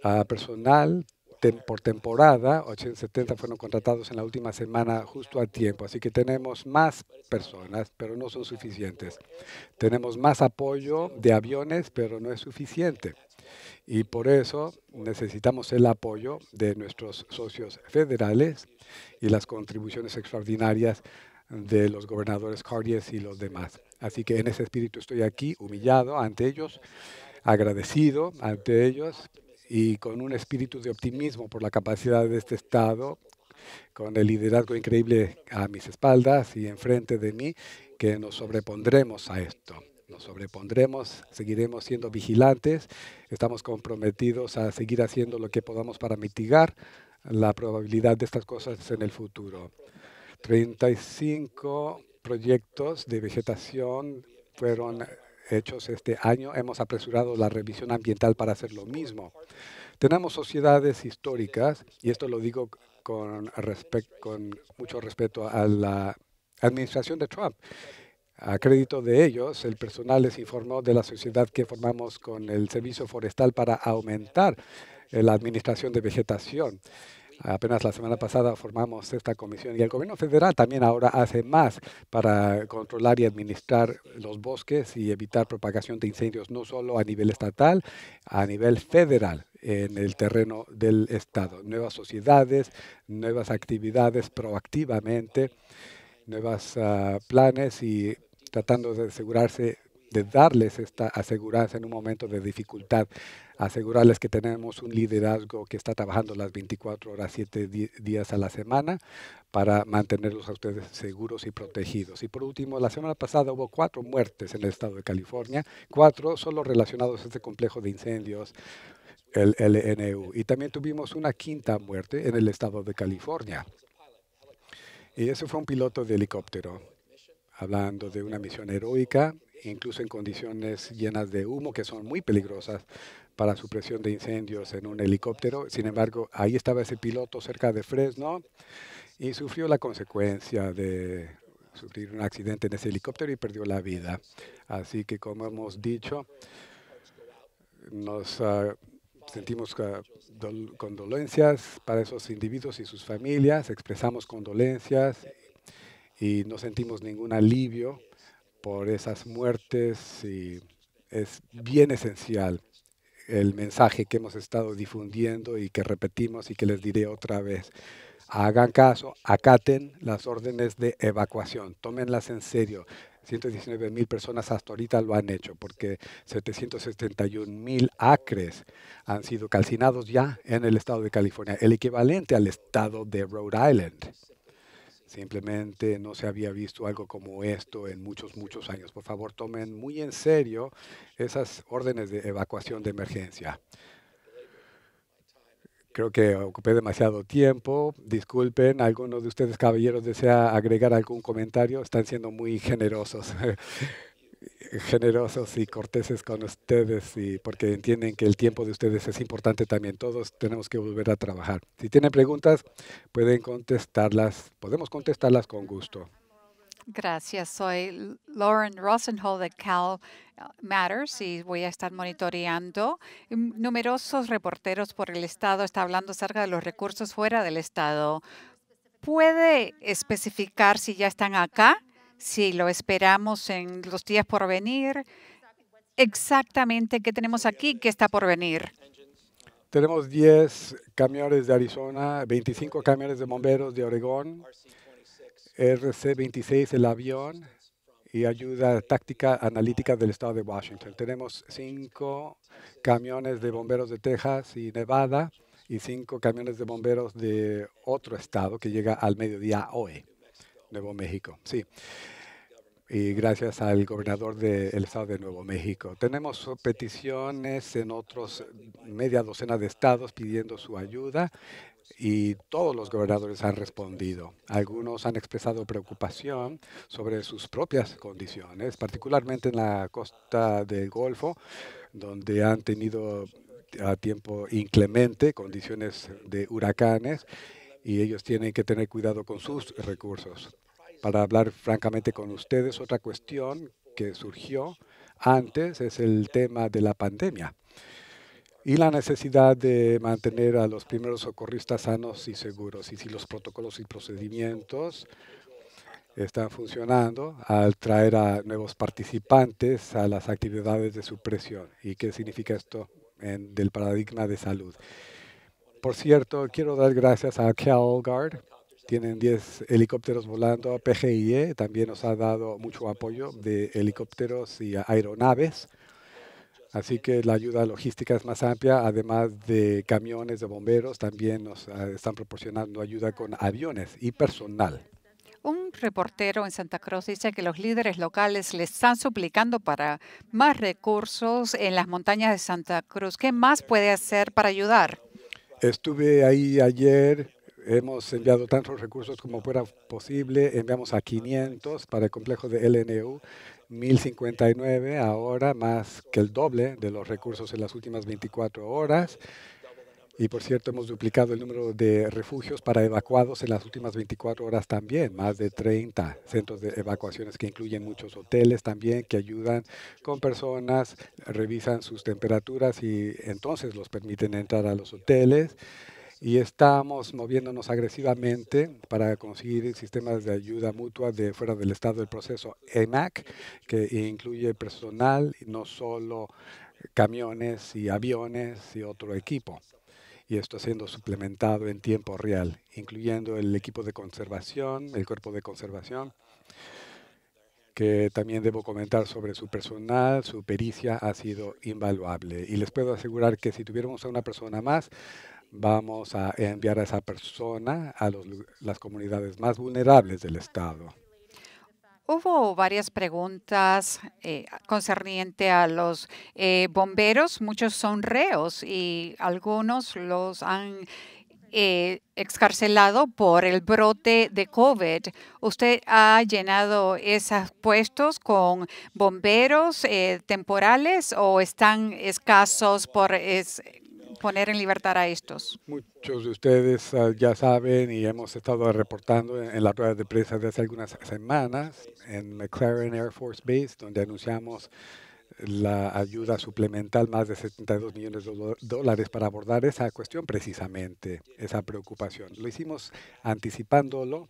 ah, personal por temporada, 70 fueron contratados en la última semana justo a tiempo, así que tenemos más personas, pero no son suficientes. Tenemos más apoyo de aviones, pero no es suficiente. Y por eso necesitamos el apoyo de nuestros socios federales y las contribuciones extraordinarias de los gobernadores Cardias y los demás. Así que en ese espíritu estoy aquí, humillado ante ellos, agradecido ante ellos y con un espíritu de optimismo por la capacidad de este Estado, con el liderazgo increíble a mis espaldas y enfrente de mí, que nos sobrepondremos a esto. Nos sobrepondremos, seguiremos siendo vigilantes, estamos comprometidos a seguir haciendo lo que podamos para mitigar la probabilidad de estas cosas en el futuro. 35 proyectos de vegetación fueron hechos este año, hemos apresurado la revisión ambiental para hacer lo mismo. Tenemos sociedades históricas, y esto lo digo con, con mucho respeto a la administración de Trump. A crédito de ellos, el personal les informó de la sociedad que formamos con el Servicio Forestal para aumentar eh, la administración de vegetación. Apenas la semana pasada formamos esta comisión y el gobierno federal también ahora hace más para controlar y administrar los bosques y evitar propagación de incendios, no solo a nivel estatal, a nivel federal en el terreno del Estado. Nuevas sociedades, nuevas actividades proactivamente, nuevos ah, planes y tratando de asegurarse de darles esta aseguranza en un momento de dificultad asegurarles que tenemos un liderazgo que está trabajando las 24 horas, 7 días a la semana para mantenerlos a ustedes seguros y protegidos. Y por último, la semana pasada hubo cuatro muertes en el estado de California, cuatro solo relacionados a este complejo de incendios, el LNU. Y también tuvimos una quinta muerte en el estado de California. Y ese fue un piloto de helicóptero, hablando de una misión heroica incluso en condiciones llenas de humo que son muy peligrosas para supresión de incendios en un helicóptero. Sin embargo, ahí estaba ese piloto cerca de Fresno y sufrió la consecuencia de sufrir un accidente en ese helicóptero y perdió la vida. Así que, como hemos dicho, nos ah, sentimos ah, condolencias para esos individuos y sus familias, expresamos condolencias y no sentimos ningún alivio por esas muertes y es bien esencial el mensaje que hemos estado difundiendo y que repetimos y que les diré otra vez. Hagan caso, acaten las órdenes de evacuación, tómenlas en serio. 119 mil personas hasta ahorita lo han hecho porque 771 mil acres han sido calcinados ya en el estado de California, el equivalente al estado de Rhode Island. Simplemente no se había visto algo como esto en muchos, muchos años. Por favor, tomen muy en serio esas órdenes de evacuación de emergencia. Creo que ocupé demasiado tiempo. Disculpen, ¿alguno de ustedes, caballeros, desea agregar algún comentario? Están siendo muy generosos. generosos y corteses con ustedes y porque entienden que el tiempo de ustedes es importante también. Todos tenemos que volver a trabajar. Si tienen preguntas, pueden contestarlas. Podemos contestarlas con gusto. Gracias. Soy Lauren Rosenhall de Cal uh, Matters y voy a estar monitoreando. Numerosos reporteros por el Estado está hablando acerca de los recursos fuera del Estado. ¿Puede especificar si ya están acá? si lo esperamos en los días por venir, exactamente qué tenemos aquí, que está por venir. Tenemos 10 camiones de Arizona, 25 camiones de bomberos de Oregón, RC-26, el avión, y ayuda táctica analítica del estado de Washington. Tenemos cinco camiones de bomberos de Texas y Nevada y cinco camiones de bomberos de otro estado que llega al mediodía hoy. Nuevo México, sí. Y gracias al gobernador del estado de Nuevo México. Tenemos peticiones en otros media docena de estados pidiendo su ayuda y todos los gobernadores han respondido. Algunos han expresado preocupación sobre sus propias condiciones, particularmente en la costa del Golfo, donde han tenido a tiempo inclemente condiciones de huracanes y ellos tienen que tener cuidado con sus recursos. Para hablar francamente con ustedes, otra cuestión que surgió antes es el tema de la pandemia y la necesidad de mantener a los primeros socorristas sanos y seguros. Y si los protocolos y procedimientos están funcionando al traer a nuevos participantes a las actividades de supresión. ¿Y qué significa esto en, del paradigma de salud? Por cierto, quiero dar gracias a Guard. Tienen 10 helicópteros volando. PGIE también nos ha dado mucho apoyo de helicópteros y aeronaves. Así que la ayuda logística es más amplia, además de camiones de bomberos, también nos ah, están proporcionando ayuda con aviones y personal. Un reportero en Santa Cruz dice que los líderes locales le están suplicando para más recursos en las montañas de Santa Cruz. ¿Qué más puede hacer para ayudar? Estuve ahí ayer, hemos enviado tantos recursos como fuera posible, enviamos a 500 para el complejo de LNU, 1059 ahora, más que el doble de los recursos en las últimas 24 horas. Y por cierto, hemos duplicado el número de refugios para evacuados en las últimas 24 horas también, más de 30 centros de evacuaciones que incluyen muchos hoteles también que ayudan con personas, revisan sus temperaturas y entonces los permiten entrar a los hoteles y estamos moviéndonos agresivamente para conseguir sistemas de ayuda mutua de fuera del estado del proceso EMAC, que incluye personal, no solo camiones y aviones y otro equipo y esto siendo suplementado en tiempo real, incluyendo el equipo de conservación, el cuerpo de conservación, que también debo comentar sobre su personal, su pericia ha sido invaluable. Y les puedo asegurar que si tuviéramos a una persona más, vamos a enviar a esa persona a las comunidades más vulnerables del Estado. Hubo varias preguntas eh, concerniente a los eh, bomberos. Muchos son reos y algunos los han eh, excarcelado por el brote de COVID. Usted ha llenado esos puestos con bomberos temporales o están escasos por es, poner en libertad a estos. Muchos de ustedes ah, ya saben y hemos estado reportando en, la rueda de prensa de hace algunas semanas en McLaren Air Force Base, donde anunciamos la ayuda suplemental, más de 72 millones de dólares para abordar esa cuestión precisamente, esa preocupación. Lo hicimos anticipándolo,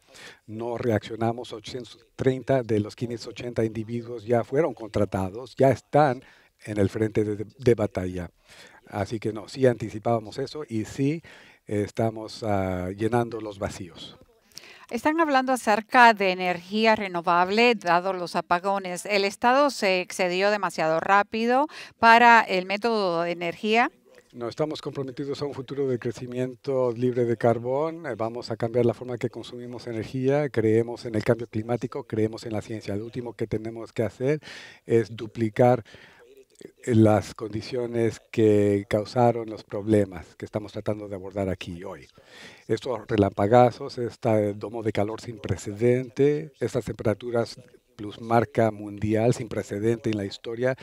no reaccionamos, 830 de los 580 individuos ya fueron contratados, ya están en el frente de batalla. Así que no, sí anticipábamos eso y sí estamos ah, llenando los vacíos. Están hablando acerca de energía renovable, dado los apagones. ¿El Estado se excedió demasiado rápido para el método de energía? No, estamos comprometidos a un futuro de crecimiento libre de carbón. Eh, vamos a cambiar la forma que consumimos energía. Creemos en el cambio climático, creemos en la ciencia. Lo último que tenemos que hacer es duplicar las condiciones que causaron los problemas que estamos tratando de abordar aquí hoy. Estos relampagazos, este eh, domo de calor sin precedente, estas temperaturas plus marca mundial sin precedente en la historia,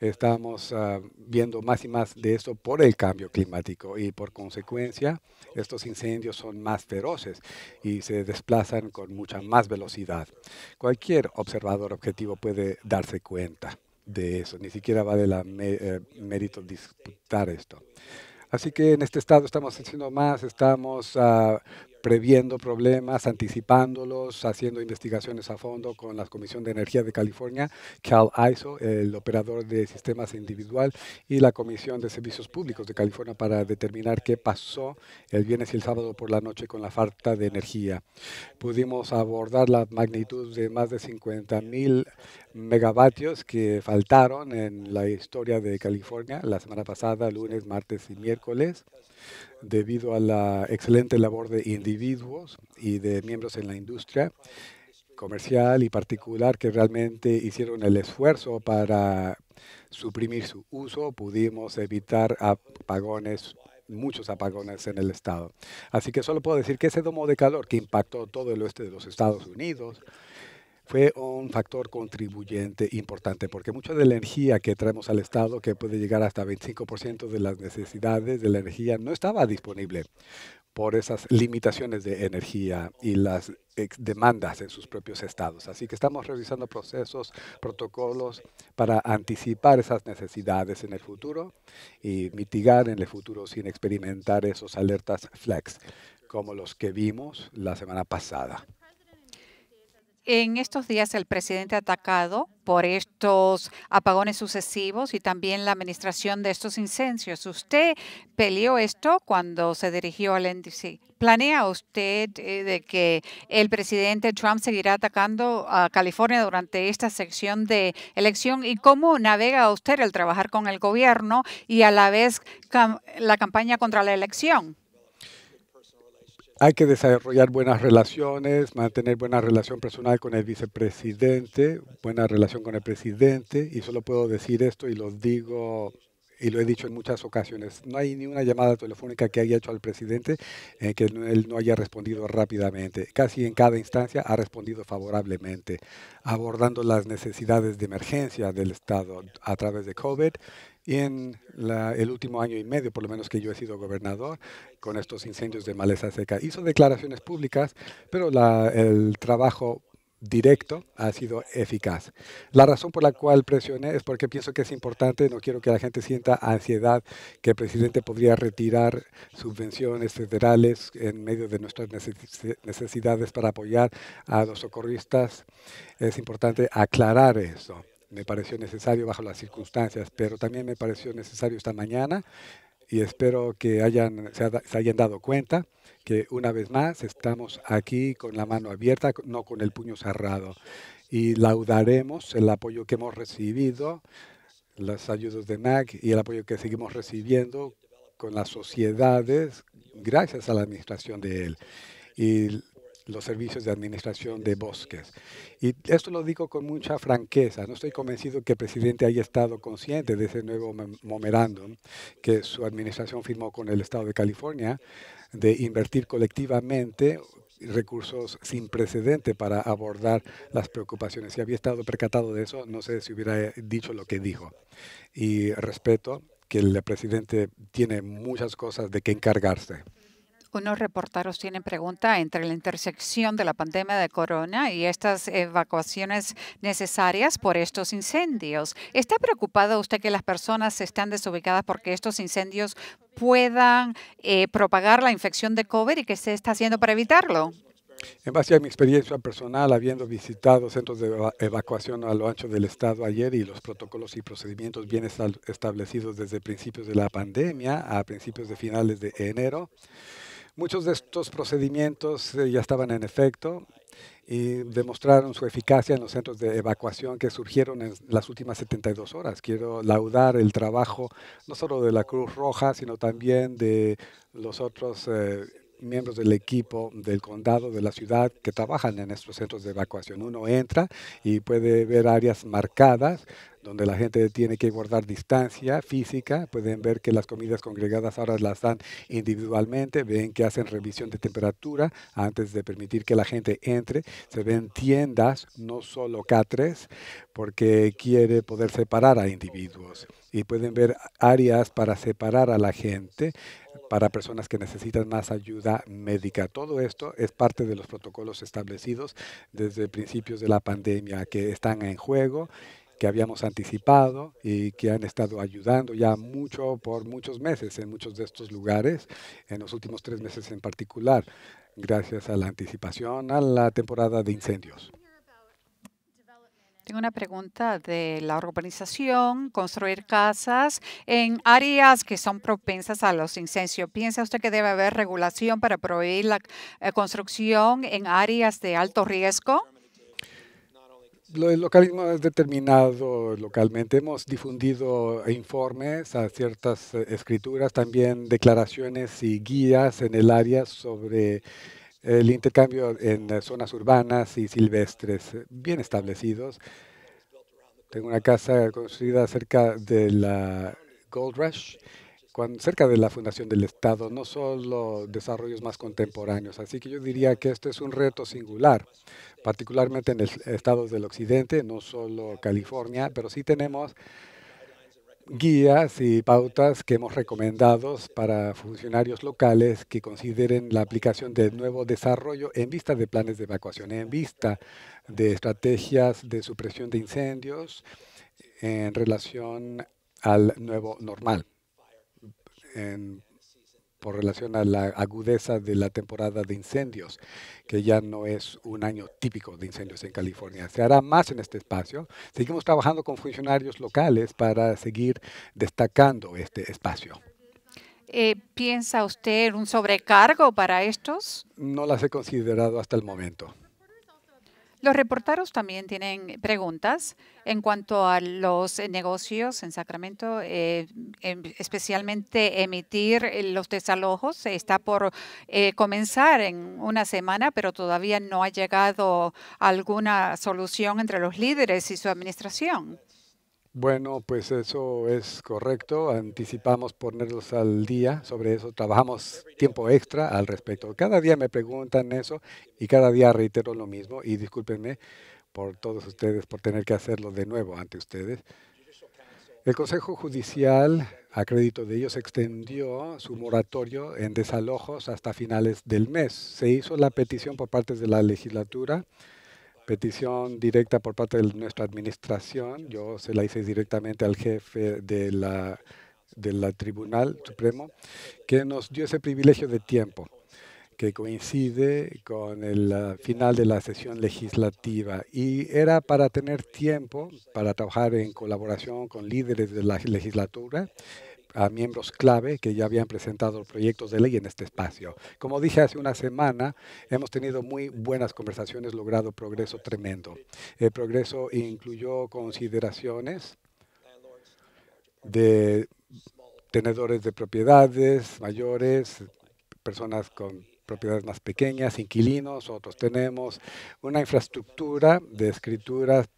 estamos ah, viendo más y más de esto por el cambio climático y por consecuencia estos incendios son más feroces y se desplazan con mucha más velocidad. Cualquier observador objetivo puede darse cuenta de eso, ni siquiera vale la eh, mérito disputar esto. Así que en este estado estamos haciendo más, estamos ah, previendo problemas, anticipándolos, haciendo investigaciones a fondo con la Comisión de Energía de California, Cal ISO, el operador de sistemas individual, y la Comisión de Servicios Públicos de California para determinar qué pasó el viernes y el sábado por la noche con la falta de energía. Pudimos abordar la magnitud de más de 50 megavatios que faltaron en la historia de California la semana pasada, lunes, martes y miércoles debido a la excelente labor de individuos y de miembros en la industria comercial y particular que realmente hicieron el esfuerzo para suprimir su uso, pudimos evitar apagones muchos apagones en el estado. Así que solo puedo decir que ese domo de calor que impactó todo el oeste de los Estados Unidos fue un factor contribuyente importante, porque mucha de la energía que traemos al Estado, que puede llegar hasta 25% de las necesidades de la energía, no estaba disponible por esas limitaciones de energía y las demandas en sus propios estados. Así que estamos revisando procesos, protocolos para anticipar esas necesidades en el futuro y mitigar en el futuro sin experimentar esos alertas flex como los que vimos la semana pasada. En estos días el presidente atacado por estos apagones sucesivos y también la administración de estos incendios. Usted peleó esto cuando se dirigió al NDC. ¿Planea usted eh, de que el presidente Trump seguirá atacando a California durante esta sección de elección? ¿Y cómo navega usted el trabajar con el gobierno y a la vez la campaña contra la elección? Hay que desarrollar buenas relaciones, mantener buena relación personal con el vicepresidente, buena relación con el presidente, y solo puedo decir esto y lo digo y lo he dicho en muchas ocasiones, no hay ni una llamada telefónica que haya hecho al presidente en eh, que él no haya respondido rápidamente. Casi en cada instancia ha respondido favorablemente, abordando las necesidades de emergencia del Estado a través de COVID y en el último año y medio, por lo menos que yo he sido gobernador, con estos incendios de maleza seca, hizo declaraciones públicas, pero el trabajo directo ha sido eficaz. La razón por la cual presioné es porque pienso que es importante, no quiero que la gente sienta ansiedad que el presidente podría retirar subvenciones federales en medio de nuestras necesidades para apoyar a los socorristas. Es importante aclarar eso me pareció necesario bajo las circunstancias, pero también me pareció necesario esta mañana y espero que hayan, se, hayan dado cuenta que una vez más estamos aquí con la mano abierta, no con el puño cerrado. Y laudaremos el apoyo que hemos recibido, las ayudas de MAC y el apoyo que seguimos recibiendo con las sociedades gracias a la administración de él los servicios de administración de bosques. Y esto lo digo con mucha franqueza. No estoy convencido que el presidente haya estado consciente de ese nuevo memorándum que su administración firmó con el Estado de California de invertir colectivamente recursos sin precedente para abordar las preocupaciones. Si había estado percatado de eso, no sé si hubiera eh, dicho lo que dijo. Y respeto que el presidente tiene muchas cosas de que encargarse. Algunos reporteros tienen pregunta entre la intersección de la pandemia de corona y estas evacuaciones necesarias por estos incendios. ¿Está preocupado usted que las personas están desubicadas porque estos incendios puedan eh, propagar la infección de COVID y qué se está haciendo para evitarlo? En base a mi experiencia personal, habiendo visitado centros de evacuación a lo ancho del estado ayer y los protocolos y procedimientos bien establecidos desde principios de la pandemia a principios de finales de enero, Muchos de estos procedimientos eh, ya estaban en efecto y demostraron su eficacia en los centros de evacuación que surgieron en las últimas 72 horas. Quiero laudar el trabajo no solo de la Cruz Roja, sino también de los otros eh, miembros del equipo del condado de la ciudad que trabajan en estos centros de evacuación. Uno entra y puede ver áreas marcadas donde la gente tiene que guardar distancia física. Pueden ver que las comidas congregadas ahora las dan individualmente, ven que hacen revisión de temperatura antes de permitir que la gente entre. Se ven tiendas, no solo k porque quiere poder separar a individuos. Y pueden ver áreas para separar a la gente para personas que necesitan más ayuda médica. Todo esto es parte de los protocolos establecidos desde principios de la pandemia que están en juego que habíamos anticipado y que han estado ayudando ya mucho por muchos meses en muchos de estos lugares, en los últimos tres meses en particular, gracias a la anticipación a la temporada de incendios. Tengo una pregunta de la urbanización, construir casas en áreas que son propensas a los incendios. ¿Piensa usted que debe haber regulación para prohibir la eh, construcción en áreas de alto riesgo? El localismo es determinado localmente. Hemos difundido informes a ciertas eh, escrituras, también declaraciones y guías en el área sobre el intercambio en zonas urbanas y silvestres bien establecidos. Tengo una casa construida cerca de la Gold Rush, cerca de la fundación del Estado, no solo desarrollos más contemporáneos. Así que yo diría que esto es un reto singular, particularmente en el estados del occidente, no solo California, pero sí tenemos guías y pautas que hemos recomendado para funcionarios locales que consideren la aplicación del nuevo desarrollo en vista de planes de evacuación, en vista de estrategias de supresión de incendios en relación al nuevo normal por relación a la agudeza de la temporada de incendios, que ya no es un año típico de incendios en California. Se hará más en este espacio. Seguimos trabajando con funcionarios locales para seguir destacando este espacio. Eh, ¿Piensa usted un sobrecargo para estos? No las he considerado hasta el momento. Los reporteros también tienen preguntas en cuanto a los eh, negocios en Sacramento, eh, em, especialmente emitir eh, los desalojos. Está por comenzar en una semana, pero todavía no ha llegado alguna solución entre los líderes y su administración. Bueno, pues eso es correcto. Anticipamos ponerlos al día sobre eso. Trabajamos tiempo extra al respecto. Cada día me preguntan eso y cada día reitero lo mismo. Y discúlpenme por todos ustedes por tener que hacerlo de nuevo ante ustedes. El Consejo Judicial, a crédito de ellos, extendió su moratorio en desalojos hasta finales del mes. Se hizo la petición por parte de la legislatura petición directa por parte de nuestra administración. Yo se la hice directamente al jefe de la, Tribunal Supremo, que nos dio ese privilegio de tiempo que coincide con el final de la sesión legislativa y era para tener tiempo para trabajar en colaboración con líderes de la legislatura a miembros clave que ya habían presentado proyectos de ley en este espacio. Como dije hace una semana, hemos tenido muy buenas conversaciones, logrado progreso tremendo. El progreso incluyó consideraciones de tenedores de propiedades mayores, personas con propiedades más pequeñas, inquilinos, otros. Tenemos una infraestructura de escrituras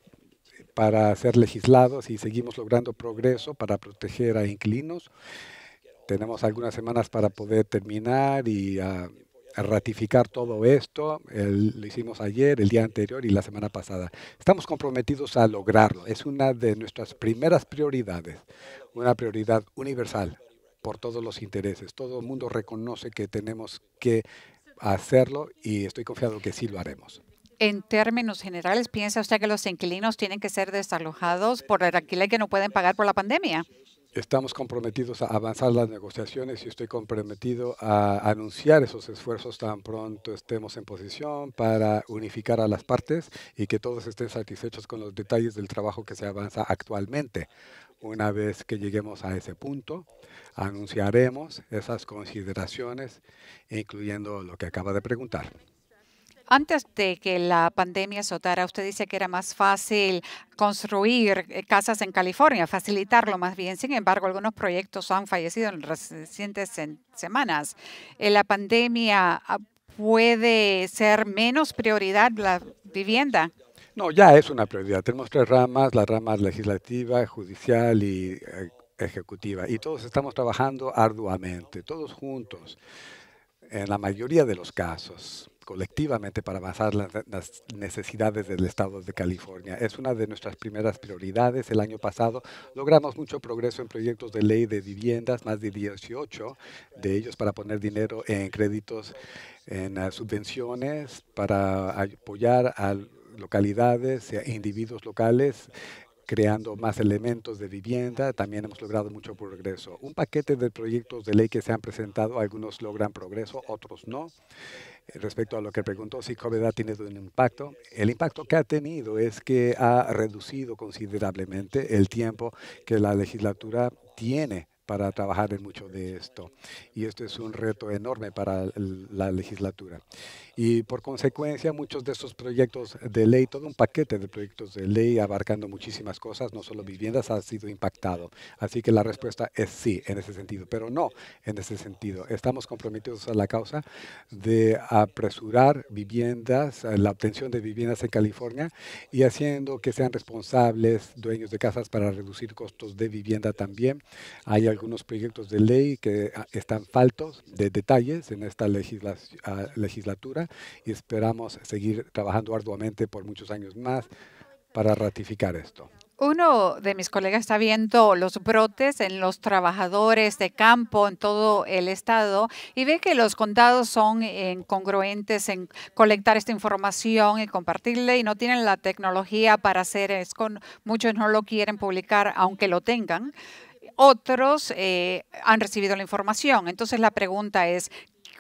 para ser legislados y seguimos logrando progreso para proteger a inquilinos. Tenemos algunas semanas para poder terminar y ratificar todo esto. lo hicimos ayer, el día anterior y la semana pasada. Estamos comprometidos a lograrlo. Es una de nuestras primeras prioridades, una prioridad universal por todos los intereses. Todo el mundo reconoce que tenemos que hacerlo y estoy confiado que sí lo haremos. En términos generales, ¿piensa usted que los inquilinos tienen que ser desalojados por el alquiler que no pueden pagar por la pandemia? Estamos comprometidos a avanzar las negociaciones y estoy comprometido a anunciar esos esfuerzos tan pronto estemos en posición para unificar a las partes y que todos estén satisfechos con los detalles del trabajo que se avanza actualmente. Una vez que lleguemos a ese punto, anunciaremos esas consideraciones, incluyendo lo que acaba de preguntar. Antes de que la pandemia azotara, usted dice que era más fácil construir eh, casas en California, facilitarlo más bien. Sin embargo, algunos proyectos han fallecido en recientes semanas. Eh, la pandemia ah, puede ser menos prioridad la vivienda. No, ya es una prioridad. Tenemos tres ramas, la rama legislativa, judicial y eh, ejecutiva. Y todos estamos trabajando arduamente, todos juntos, en la mayoría de los casos colectivamente para avanzar las, necesidades del Estado de California. Es una de nuestras primeras prioridades. El año pasado logramos mucho progreso en proyectos de ley de viviendas, más de 18 de ellos para poner dinero en créditos, en ah, subvenciones, para apoyar a localidades, e individuos locales creando más elementos de vivienda. También hemos logrado mucho progreso. Un paquete de proyectos de ley que se han presentado, algunos logran progreso, otros no. Eh, respecto a lo que preguntó si COVID ha tenido un impacto, el impacto que ha tenido es que ha reducido considerablemente el tiempo que la legislatura tiene para trabajar en mucho de esto. Y esto es un reto enorme para la legislatura. Y por consecuencia, muchos de estos proyectos de ley, todo un paquete de proyectos de ley abarcando muchísimas cosas, no solo viviendas, ha sido impactado. Así que la respuesta es sí en ese sentido, pero no en ese sentido. Estamos comprometidos a la causa de apresurar viviendas, la obtención de viviendas en California y haciendo que sean responsables dueños de casas para reducir costos de vivienda también. Hay algunos proyectos de ley que ah, están faltos de detalles en esta ah, legislatura y esperamos seguir trabajando arduamente por muchos años más para ratificar esto. Uno de mis colegas está viendo los brotes en los trabajadores de campo en todo el estado y ve que los condados son incongruentes eh, en colectar esta información y compartirla y no tienen la tecnología para hacer eso. Muchos no lo quieren publicar aunque lo tengan otros eh, han recibido la información. Entonces la pregunta es,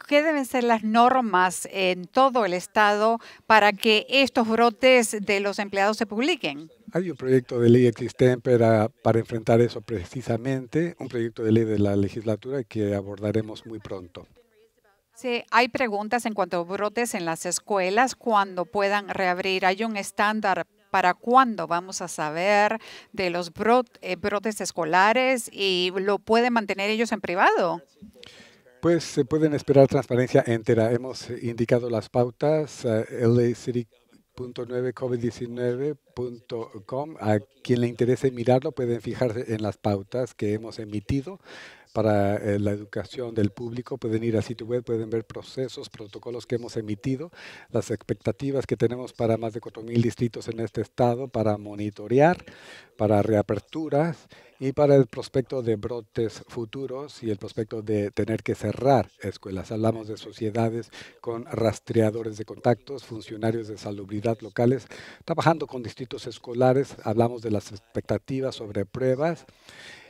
¿qué deben ser las normas en todo el Estado para que estos brotes de los empleados se publiquen? Hay un proyecto de ley existente para, para enfrentar eso precisamente, un proyecto de ley de la legislatura que abordaremos muy pronto. Sí, hay preguntas en cuanto a brotes en las escuelas, cuando puedan reabrir. ¿Hay un estándar para cuándo vamos a saber de los eh, brotes escolares y lo pueden mantener ellos en privado? Pues se pueden esperar transparencia entera. Hemos indicado las pautas, uh, lacity.9covid19.com. A quien le interese mirarlo pueden fijarse en las pautas que hemos emitido para eh, la educación del público. Pueden ir a sitio web, pueden ver procesos, protocolos que hemos emitido, las expectativas que tenemos para más de 4.000 distritos en este estado, para monitorear, para reaperturas y para el prospecto de brotes futuros y el prospecto de tener que cerrar escuelas. Hablamos de sociedades con rastreadores de contactos, funcionarios de salubridad locales, trabajando con distritos escolares. Hablamos de las expectativas sobre pruebas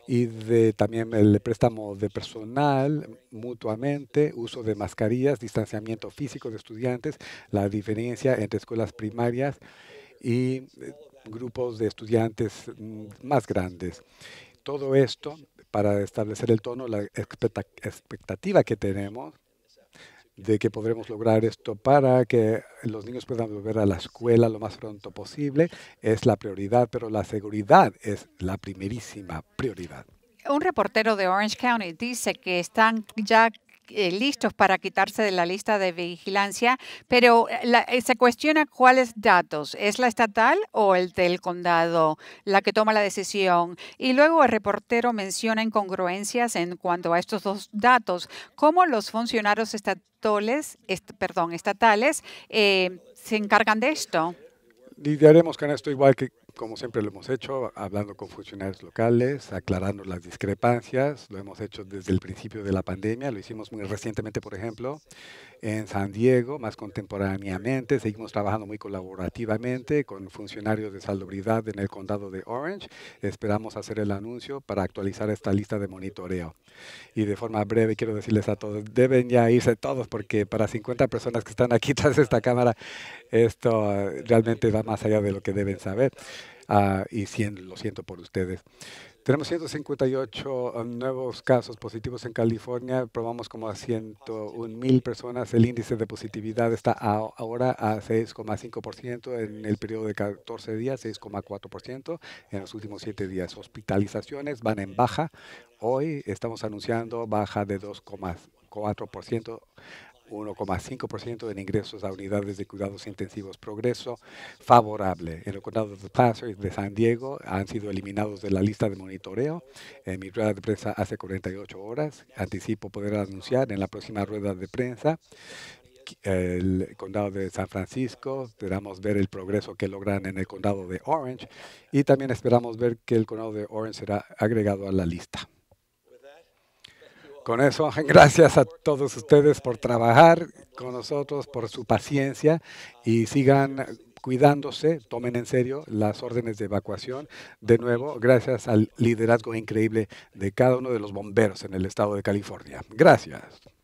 y también el préstamo de personal mutuamente, uso de mascarillas, distanciamiento físico de estudiantes, la diferencia entre escuelas primarias y eh, grupos de estudiantes mm, más grandes. Todo esto para establecer el tono, la expectativa que tenemos de que podremos lograr esto para que los niños puedan volver a la escuela lo más pronto posible es la prioridad, pero la seguridad es la primerísima prioridad. Un reportero de Orange County dice que están ya eh, listos para quitarse de la lista de vigilancia, pero eh, eh, se cuestiona cuáles datos, ¿es la estatal o el del condado la que toma la decisión? Y luego el reportero menciona incongruencias en cuanto a estos dos datos, cómo los funcionarios estatales, perdón, estatales se encargan de esto lidiaremos con esto igual que como siempre lo hemos hecho, hablando con funcionarios locales, aclarando las discrepancias. Lo hemos hecho desde el principio de la pandemia, lo hicimos muy recientemente, por ejemplo en San Diego, más contemporáneamente. Seguimos trabajando muy colaborativamente con funcionarios de salubridad en el condado de Orange. Esperamos hacer el anuncio para actualizar esta lista de monitoreo. Y de forma breve quiero decirles a todos, deben ya irse todos porque para 50 personas que están aquí tras esta cámara, esto eh, realmente va más allá de lo que deben saber. Ah, y lo siento por ustedes. Tenemos 158 um, nuevos casos positivos en California. Probamos como a 101 mil personas. El índice de positividad está ahora a 6,5% en el periodo de 14 días, 6,4% en los últimos 7 días. Hospitalizaciones van en baja. Hoy estamos anunciando baja de 2,4% 1,5% en ingresos a unidades de cuidados intensivos. Progreso favorable. En el condado de de San Diego han sido eliminados de la lista de monitoreo en mi rueda de prensa hace 48 horas. Anticipo poder anunciar en la próxima rueda de prensa el condado de San Francisco, esperamos ver el progreso que logran en el condado de Orange y también esperamos ver que el condado de Orange será agregado a la lista. Con eso, gracias a todos ustedes por trabajar con nosotros, por su paciencia y sigan cuidándose, tomen en serio las órdenes de evacuación. De nuevo, gracias al liderazgo increíble de cada uno de los bomberos en el estado de California. Gracias.